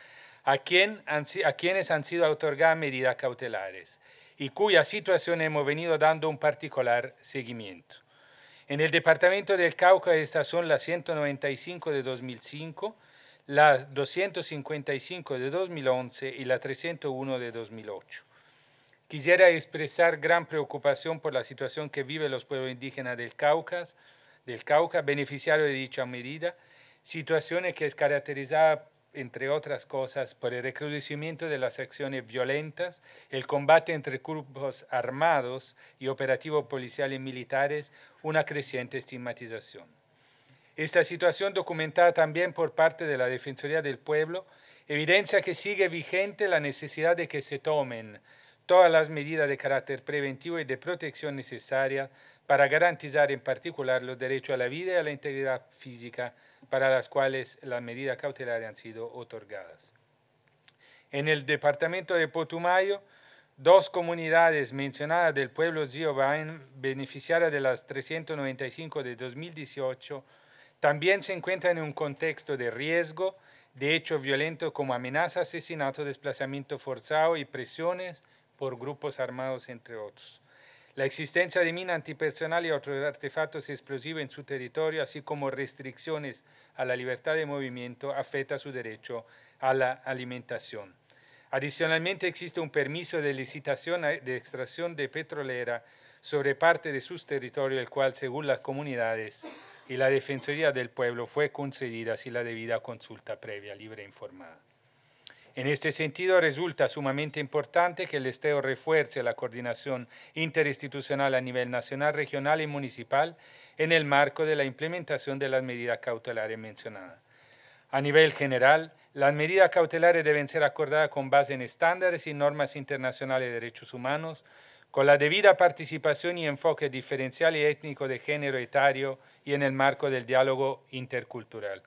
a, quienes han sido otorgadas medidas cautelares y cuya situación hemos venido dando un particular seguimiento. En el Departamento del Cauca estas son las 195 de 2005, las 255 de 2011 y la 301 de 2008. Quisiera expresar gran preocupación por la situación que viven los pueblos indígenas del Cauca, del Cauca beneficiario de dicha medida, situaciones que es caracterizada entre otras cosas, por el recrudecimiento de las acciones violentas, el combate entre grupos armados y operativos policiales y militares, una creciente estigmatización. Esta situación, documentada también por parte de la Defensoría del Pueblo, evidencia que sigue vigente la necesidad de que se tomen todas las medidas de carácter preventivo y de protección necesarias para garantizar en particular los derechos a la vida y a la integridad física para las cuales las medidas cautelares han sido otorgadas. En el departamento de Potumayo, dos comunidades mencionadas del pueblo Zio beneficiadas de las 395 de 2018, también se encuentran en un contexto de riesgo de hecho violento como amenaza, asesinato, desplazamiento forzado y presiones por grupos armados, entre otros. La existencia de mina antipersonal y otros artefactos explosivos en su territorio, así como restricciones a la libertad de movimiento, afecta su derecho a la alimentación. Adicionalmente, existe un permiso de licitación de extracción de petrolera sobre parte de sus territorios, el cual, según las comunidades y la Defensoría del Pueblo, fue concedida sin la debida consulta previa, libre e informada. En este sentido, resulta sumamente importante que el Estado refuerce la coordinación interinstitucional a nivel nacional, regional y municipal en el marco de la implementación de las medidas cautelares mencionadas. A nivel general, las medidas cautelares deben ser acordadas con base en estándares y normas internacionales de derechos humanos, con la debida participación y enfoque diferencial y étnico de género etario y en el marco del diálogo intercultural.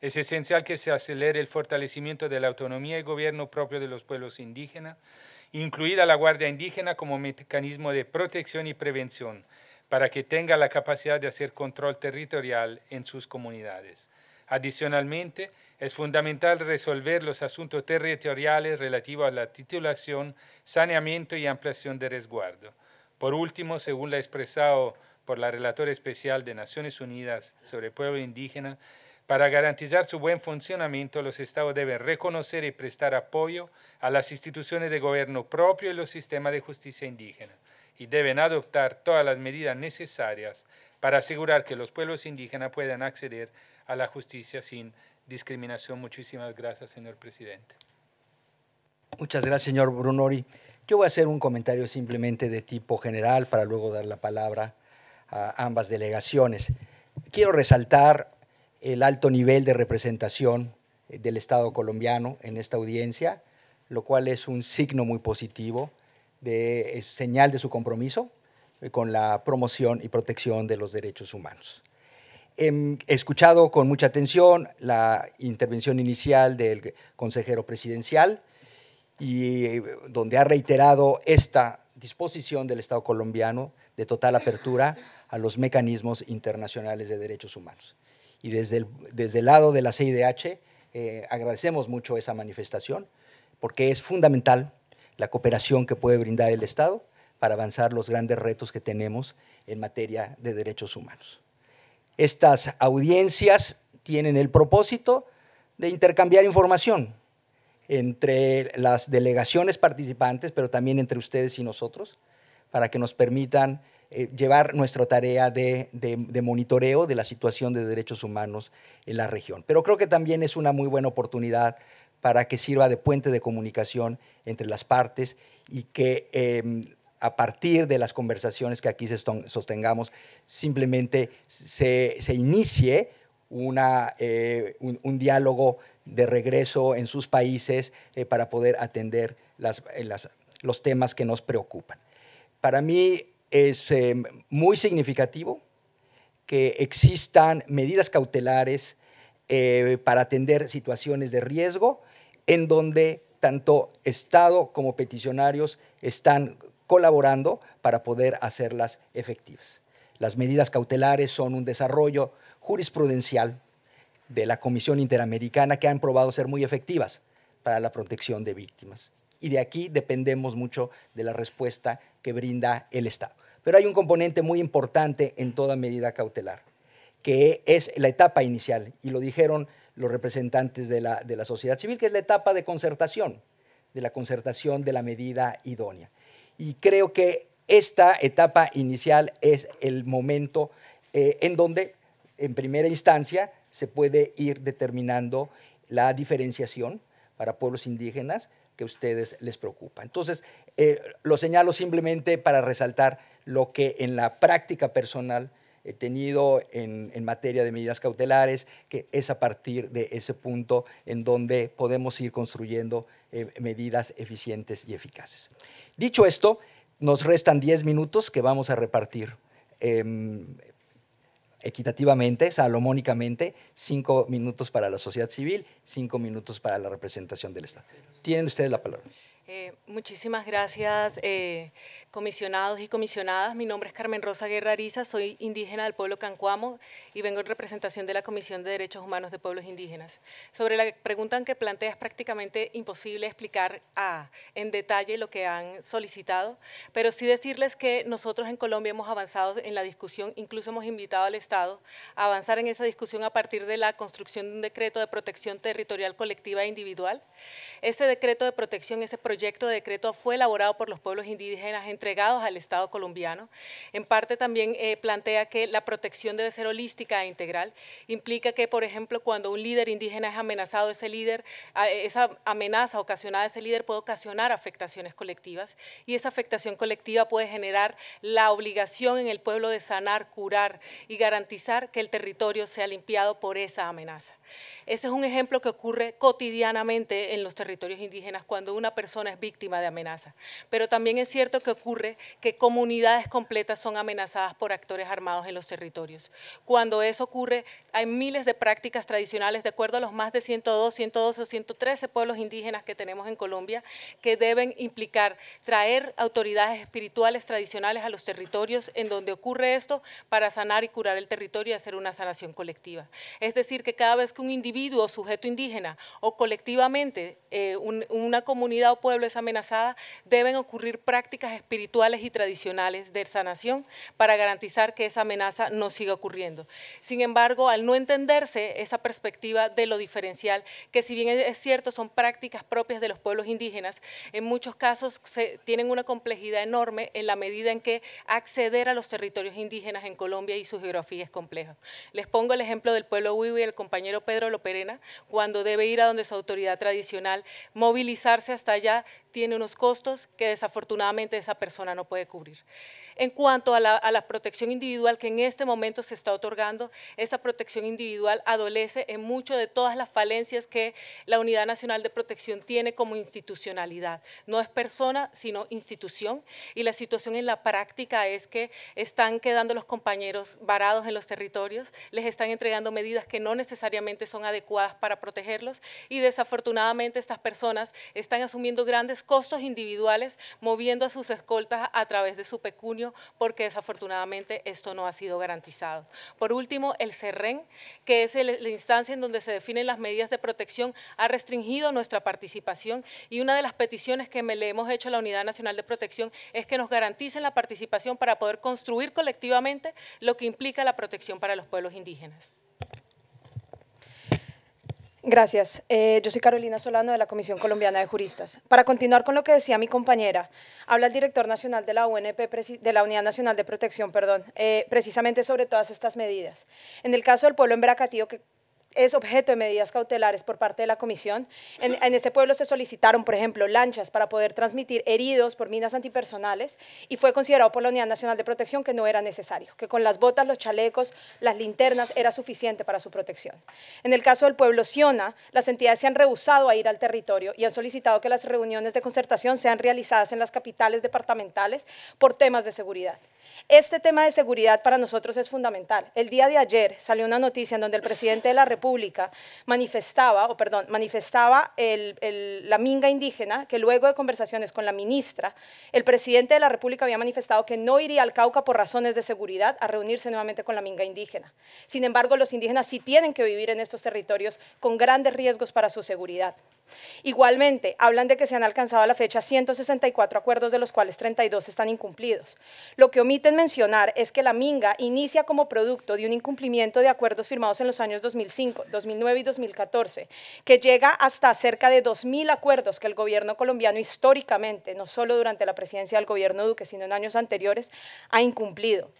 Es esencial que se acelere el fortalecimiento de la autonomía y gobierno propio de los pueblos indígenas, incluida la Guardia Indígena como mecanismo de protección y prevención, para que tenga la capacidad de hacer control territorial en sus comunidades. Adicionalmente, es fundamental resolver los asuntos territoriales relativos a la titulación, saneamiento y ampliación de resguardo. Por último, según la expresado por la relatora especial de Naciones Unidas sobre Pueblos Indígenas, para garantizar su buen funcionamiento, los estados deben reconocer y prestar apoyo a las instituciones de gobierno propio y los sistemas de justicia indígena, y deben adoptar todas las medidas necesarias para asegurar que los pueblos indígenas puedan acceder a la justicia sin discriminación. Muchísimas gracias, señor presidente. Muchas gracias, señor Brunori. Yo voy a hacer un comentario simplemente de tipo general para luego dar la palabra a ambas delegaciones. Quiero resaltar el alto nivel de representación eh, del Estado colombiano en esta audiencia, lo cual es un signo muy positivo, de, señal de su compromiso eh, con la promoción y protección de los derechos humanos. Em, he escuchado con mucha atención la intervención inicial del consejero presidencial, y eh, donde ha reiterado esta disposición del Estado colombiano de total apertura a los mecanismos internacionales de derechos humanos y desde el, desde el lado de la CIDH eh, agradecemos mucho esa manifestación porque es fundamental la cooperación que puede brindar el Estado para avanzar los grandes retos que tenemos en materia de derechos humanos. Estas audiencias tienen el propósito de intercambiar información entre las delegaciones participantes, pero también entre ustedes y nosotros, para que nos permitan eh, llevar nuestra tarea de, monitoreo de la situación de derechos humanos en la región. Pero creo que también es una muy buena oportunidad para que sirva de puente de comunicación entre las partes y que em, a partir de las conversaciones que aquí sostengamos simplemente se, inicie eh, un, diálogo de regreso en sus países eh, para poder atender los temas que nos preocupan. Para mí es eh, muy significativo que existan medidas cautelares eh, para atender situaciones de riesgo en donde tanto Estado como peticionarios están colaborando para poder hacerlas efectivas. Las medidas cautelares son un desarrollo jurisprudencial de la Comisión Interamericana que han probado ser muy efectivas para la protección de víctimas y de aquí dependemos mucho de la respuesta que brinda el Estado. Pero hay un componente muy importante en toda medida cautelar, que es la etapa inicial, y lo dijeron los representantes de la, sociedad civil, que es la etapa de concertación, de la concertación de la medida idónea. Y creo que esta etapa inicial es el momento eh, en donde, en primera instancia, se puede ir determinando la diferenciación para pueblos indígenas, que a ustedes les preocupa. Entonces, eh, lo señalo simplemente para resaltar lo que en la práctica personal he tenido en, materia de medidas cautelares, que es a partir de ese punto en donde podemos ir construyendo eh, medidas eficientes y eficaces. Dicho esto, nos restan 10 minutos que vamos a repartir em, equitativamente, salomónicamente, cinco minutos para la sociedad civil, cinco minutos para la representación del Estado. Tienen ustedes la palabra. Eh, muchísimas gracias, eh, comisionados y comisionadas. Mi nombre es Carmen Rosa Guerra soy indígena del pueblo Cancuamo y vengo en representación de la Comisión de Derechos Humanos de Pueblos Indígenas. Sobre la pregunta que plantea es prácticamente imposible explicar en detalle lo que han solicitado, pero sí decirles que nosotros en Colombia hemos avanzado en la discusión, incluso hemos invitado al Estado a avanzar en esa discusión a partir de la construcción de un decreto de protección territorial colectiva e individual. Este decreto de protección, ese proyecto proyecto de decreto fue elaborado por los pueblos indígenas entregados al Estado colombiano. En parte también eh, plantea que la protección debe ser holística e integral. Implica que, por ejemplo, cuando un líder indígena es amenazado, ese líder, esa amenaza ocasionada a ese líder puede ocasionar afectaciones colectivas y esa afectación colectiva puede generar la obligación en el pueblo de sanar, curar y garantizar que el territorio sea limpiado por esa amenaza. Ese es un ejemplo que ocurre cotidianamente en los territorios indígenas cuando una persona víctima de amenaza. Pero también es cierto que ocurre que comunidades completas son amenazadas por actores armados en los territorios. Cuando eso ocurre, hay miles de prácticas tradicionales, de acuerdo a los más de 102, 112 o 113 pueblos indígenas que tenemos en Colombia, que deben implicar traer autoridades espirituales tradicionales a los territorios en donde ocurre esto para sanar y curar el territorio y hacer una sanación colectiva. Es decir, que cada vez que un individuo, sujeto indígena o colectivamente eh, una comunidad o pueblo es amenazada, deben ocurrir prácticas espirituales y tradicionales de sanación para garantizar que esa amenaza no siga ocurriendo. Sin embargo, al no entenderse esa perspectiva de lo diferencial, que si bien es cierto son prácticas propias de los pueblos indígenas, en muchos casos se, tienen una complejidad enorme en la medida en que acceder a los territorios indígenas en Colombia y su geografía es compleja. Les pongo el ejemplo del pueblo y el compañero Pedro Loperena, cuando debe ir a donde su autoridad tradicional, movilizarse hasta allá tiene unos costos que desafortunadamente esa persona no puede cubrir. En cuanto a la, protección individual que en este momento se está otorgando, esa protección individual adolece en mucho de todas las falencias que la Unidad Nacional de Protección tiene como institucionalidad. No es persona, sino institución. Y la situación en la práctica es que están quedando los compañeros varados en los territorios, les están entregando medidas que no necesariamente son adecuadas para protegerlos y desafortunadamente estas personas están asumiendo grandes costos individuales moviendo a sus escoltas a través de su pecunio porque desafortunadamente esto no ha sido garantizado. Por último, el CERREN, que es la instancia en donde se definen las medidas de protección, ha restringido nuestra participación y una de las peticiones que me, le hemos hecho a la Unidad Nacional de Protección es que nos garanticen la participación para poder construir colectivamente lo que implica la protección para los pueblos indígenas. Gracias. Eh, yo soy Carolina Solano de la Comisión Colombiana de Juristas. Para continuar con lo que decía mi compañera, habla el director nacional de la UNP, de la Unidad Nacional de Protección, perdón, eh, precisamente sobre todas estas medidas. En el caso del pueblo en que es objeto de medidas cautelares por parte de la comisión. En, en, este pueblo se solicitaron, por ejemplo, lanchas para poder transmitir heridos por minas antipersonales y fue considerado por la Unidad Nacional de Protección que no era necesario, que con las botas, los chalecos, las linternas era suficiente para su protección. En el caso del pueblo Siona, las entidades se han rehusado a ir al territorio y han solicitado que las reuniones de concertación sean realizadas en las capitales departamentales por temas de seguridad. Este tema de seguridad para nosotros es fundamental. El día de ayer salió una noticia en donde el presidente de la República República, manifestaba, o perdón, manifestaba el, la minga indígena que luego de conversaciones con la ministra, el presidente de la República había manifestado que no iría al Cauca por razones de seguridad a reunirse nuevamente con la minga indígena. Sin embargo, los indígenas sí tienen que vivir en estos territorios con grandes riesgos para su seguridad. Igualmente, hablan de que se han alcanzado a la fecha 164 acuerdos, de los cuales 32 están incumplidos. Lo que omiten mencionar es que la minga inicia como producto de un incumplimiento de acuerdos firmados en los años 2005 2009 y 2014, que llega hasta cerca de 2.000 acuerdos que el gobierno colombiano históricamente, no solo durante la presidencia del gobierno Duque, sino en años anteriores, ha incumplido.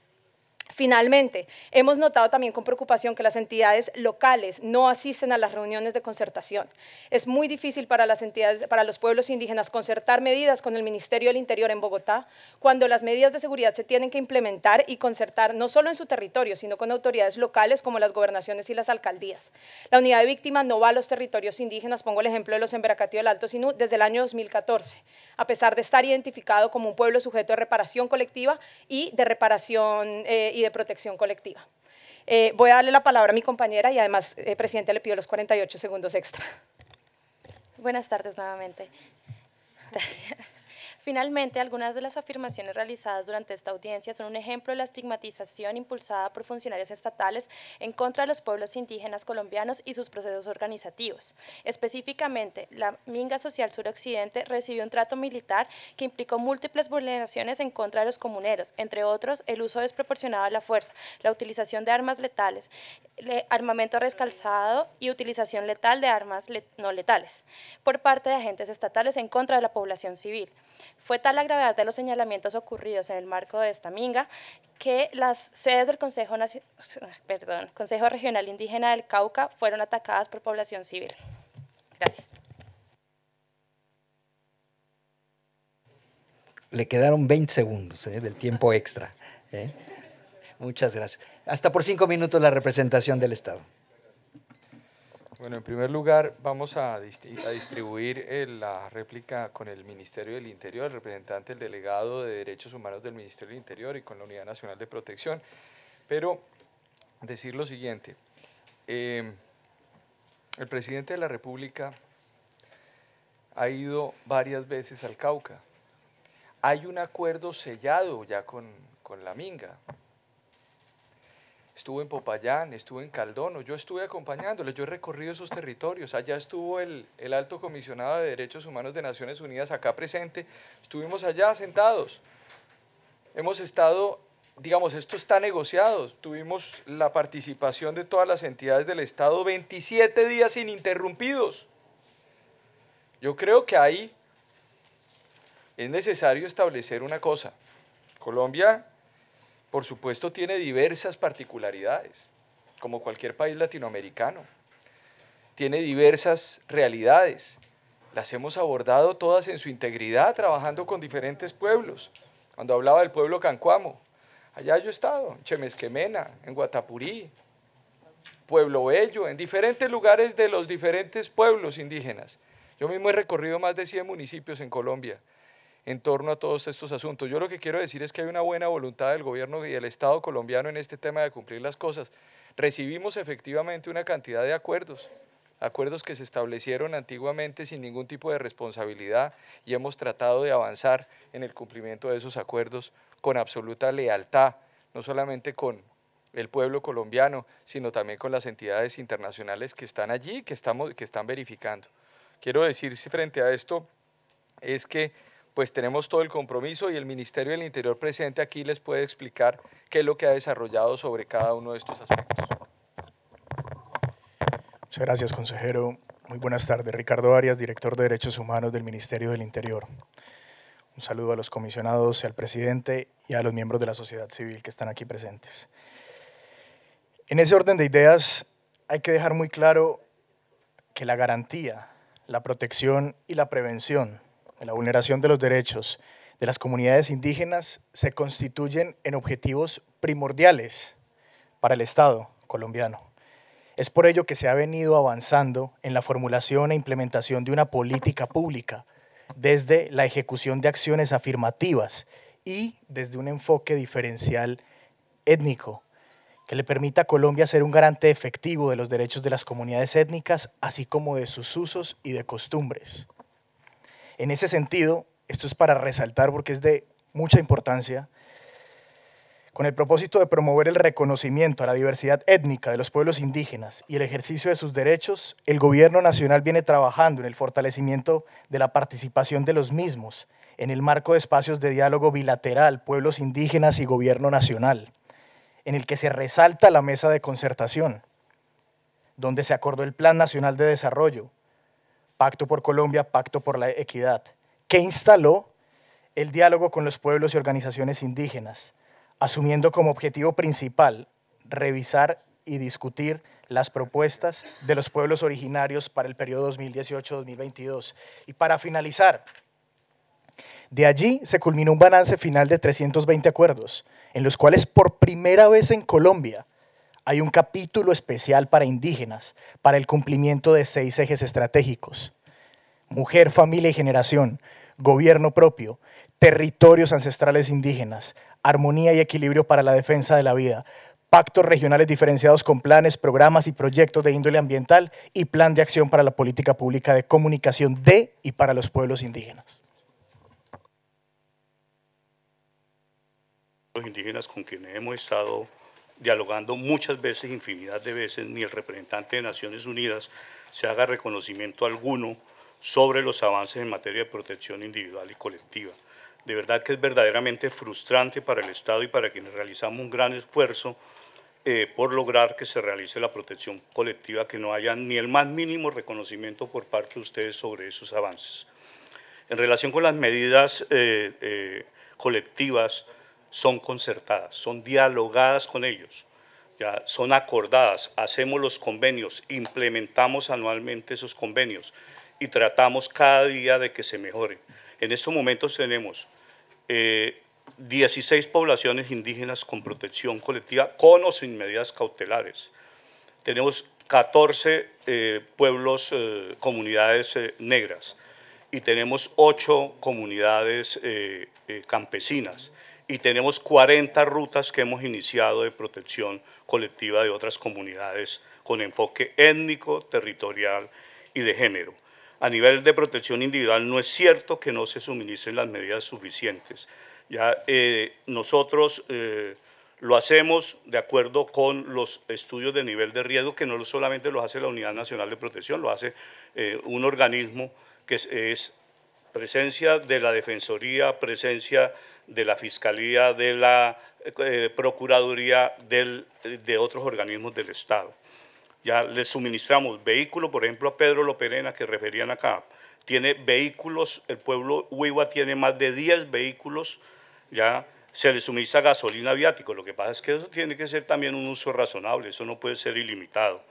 Finalmente, hemos notado también con preocupación que las entidades locales no asisten a las reuniones de concertación. Es muy difícil para las entidades, para los pueblos indígenas concertar medidas con el Ministerio del Interior en Bogotá, cuando las medidas de seguridad se tienen que implementar y concertar no solo en su territorio, sino con autoridades locales como las gobernaciones y las alcaldías. La unidad de víctimas no va a los territorios indígenas, pongo el ejemplo de los Emberacatío del Alto Sinú, desde el año 2014, a pesar de estar identificado como un pueblo sujeto de reparación colectiva y de reparación eh, de protección colectiva. Eh, voy a darle la palabra a mi compañera y además, eh, presidente, le pido los 48 segundos extra. Buenas tardes nuevamente. Gracias. Finalmente, algunas de las afirmaciones realizadas durante esta audiencia son un ejemplo de la estigmatización impulsada por funcionarios estatales en contra de los pueblos indígenas colombianos y sus procesos organizativos. Específicamente, la Minga Social Suroccidente recibió un trato militar que implicó múltiples vulneraciones en contra de los comuneros, entre otros el uso desproporcionado de la fuerza, la utilización de armas letales, armamento rescalzado y utilización letal de armas no letales por parte de agentes estatales en contra de la población civil. Fue tal la gravedad de los señalamientos ocurridos en el marco de esta minga que las sedes del Consejo, Regional Indígena del Cauca fueron atacadas por población civil. Gracias. Le quedaron 20 segundos ¿eh? del tiempo extra. ¿eh? Muchas gracias. Hasta por cinco minutos la representación del Estado. Bueno, en primer lugar, vamos a, distribuir eh, la réplica con el Ministerio del Interior, el representante, del delegado de Derechos Humanos del Ministerio del Interior y con la Unidad Nacional de Protección. Pero decir lo siguiente, em, el presidente de la República ha ido varias veces al Cauca. Hay un acuerdo sellado ya con la Minga, estuvo en Popayán, estuve en Caldono, yo estuve acompañándoles, yo he recorrido esos territorios, allá estuvo el, el alto comisionado de Derechos Humanos de Naciones Unidas acá presente, estuvimos allá sentados, hemos estado, digamos, esto está negociado, tuvimos la participación de todas las entidades del Estado 27 días ininterrumpidos. Yo creo que ahí es necesario establecer una cosa, Colombia por supuesto, tiene diversas particularidades, como cualquier país latinoamericano. Tiene diversas realidades. Las hemos abordado todas en su integridad, trabajando con diferentes pueblos. Cuando hablaba del pueblo cancuamo, allá yo he estado, en Chemesquemena, en Guatapurí, Pueblo Bello, en diferentes lugares de los diferentes pueblos indígenas. Yo mismo he recorrido más de 100 municipios en Colombia en torno a todos estos asuntos. Yo lo que quiero decir es que hay una buena voluntad del gobierno y del Estado colombiano en este tema de cumplir las cosas. Recibimos efectivamente una cantidad de acuerdos, acuerdos que se establecieron antiguamente sin ningún tipo de responsabilidad y hemos tratado de avanzar en el cumplimiento de esos acuerdos con absoluta lealtad, no solamente con el pueblo colombiano, sino también con las entidades internacionales que están allí, que, estamos, que están verificando. Quiero decir frente a esto es que pues tenemos todo el compromiso y el Ministerio del Interior presente aquí les puede explicar qué es lo que ha desarrollado sobre cada uno de estos aspectos. Muchas gracias, consejero. Muy buenas tardes. Ricardo Arias, director de Derechos Humanos del Ministerio del Interior. Un saludo a los comisionados, al presidente y a los miembros de la sociedad civil que están aquí presentes. En ese orden de ideas, hay que dejar muy claro que la garantía, la protección y la prevención la vulneración de los derechos de las comunidades indígenas se constituyen en objetivos primordiales para el Estado colombiano. Es por ello que se ha venido avanzando en la formulación e implementación de una política pública desde la ejecución de acciones afirmativas y desde un enfoque diferencial étnico que le permita a Colombia ser un garante efectivo de los derechos de las comunidades étnicas, así como de sus usos y de costumbres. En ese sentido, esto es para resaltar porque es de mucha importancia, con el propósito de promover el reconocimiento a la diversidad étnica de los pueblos indígenas y el ejercicio de sus derechos, el Gobierno Nacional viene trabajando en el fortalecimiento de la participación de los mismos en el marco de espacios de diálogo bilateral, pueblos indígenas y Gobierno Nacional, en el que se resalta la mesa de concertación, donde se acordó el Plan Nacional de Desarrollo, Pacto por Colombia, Pacto por la Equidad, que instaló el diálogo con los pueblos y organizaciones indígenas, asumiendo como objetivo principal revisar y discutir las propuestas de los pueblos originarios para el periodo 2018-2022. Y para finalizar, de allí se culminó un balance final de 320 acuerdos, en los cuales por primera vez en Colombia hay un capítulo especial para indígenas, para el cumplimiento de seis ejes estratégicos. Mujer, familia y generación, gobierno propio, territorios ancestrales indígenas, armonía y equilibrio para la defensa de la vida, pactos regionales diferenciados con planes, programas y proyectos de índole ambiental y plan de acción para la política pública de comunicación de y para los pueblos indígenas. Los indígenas con quienes hemos estado dialogando muchas veces, infinidad de veces, ni el representante de Naciones Unidas se haga reconocimiento alguno sobre los avances en materia de protección individual y colectiva. De verdad que es verdaderamente frustrante para el Estado y para quienes realizamos un gran esfuerzo eh, por lograr que se realice la protección colectiva, que no haya ni el más mínimo reconocimiento por parte de ustedes sobre esos avances. En relación con las medidas eh, eh, colectivas, son concertadas, son dialogadas con ellos, ya, son acordadas, hacemos los convenios, implementamos anualmente esos convenios y tratamos cada día de que se mejoren. En estos momentos tenemos 16 eh, poblaciones indígenas con protección colectiva, con o sin medidas cautelares. Tenemos 14 eh, pueblos, eh, comunidades negras y tenemos 8 comunidades campesinas y tenemos 40 rutas que hemos iniciado de protección colectiva de otras comunidades con enfoque étnico, territorial y de género. A nivel de protección individual no es cierto que no se suministren las medidas suficientes. Ya eh, nosotros eh, lo hacemos de acuerdo con los estudios de nivel de riesgo, que no solamente lo hace la Unidad Nacional de Protección, lo hace eh, un organismo que es presencia de la Defensoría, presencia de la Fiscalía, de la eh, Procuraduría, de otros organismos del Estado. Ya le suministramos vehículos, por ejemplo, a Pedro Loperena, que referían acá. Tiene vehículos, el pueblo Huiva tiene más de 10 vehículos, ya se le suministra gasolina viático. Lo que pasa es que eso tiene que ser también un uso razonable, eso no puede ser ilimitado.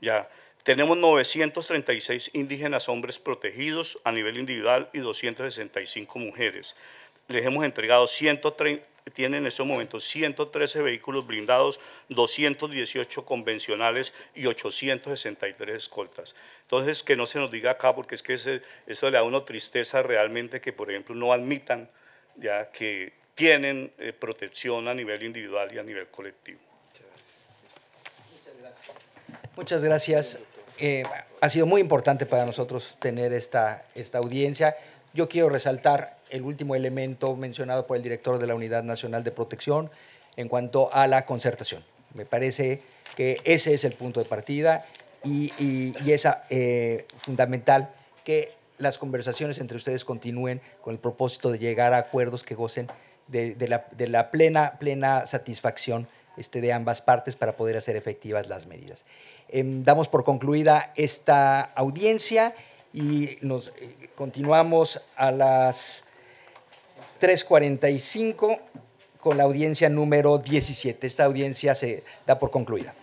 Ya. Tenemos 936 indígenas hombres protegidos a nivel individual y 265 mujeres les hemos entregado 130, tienen en estos momentos 113 vehículos blindados, 218 convencionales y 863 escoltas. Entonces, que no se nos diga acá, porque es que eso le da una tristeza realmente que, por ejemplo, no admitan ya que tienen eh, protección a nivel individual y a nivel colectivo. Muchas gracias. Eh, ha sido muy importante para nosotros tener esta, esta audiencia. Yo quiero resaltar el último elemento mencionado por el director de la Unidad Nacional de Protección en cuanto a la concertación. Me parece que ese es el punto de partida y, es eh, fundamental que las conversaciones entre ustedes continúen con el propósito de llegar a acuerdos que gocen de, la, plena, plena satisfacción este, de ambas partes para poder hacer efectivas las medidas. Em, damos por concluida esta audiencia y nos eh, continuamos a las 3.45 con la audiencia número 17. Esta audiencia se da por concluida.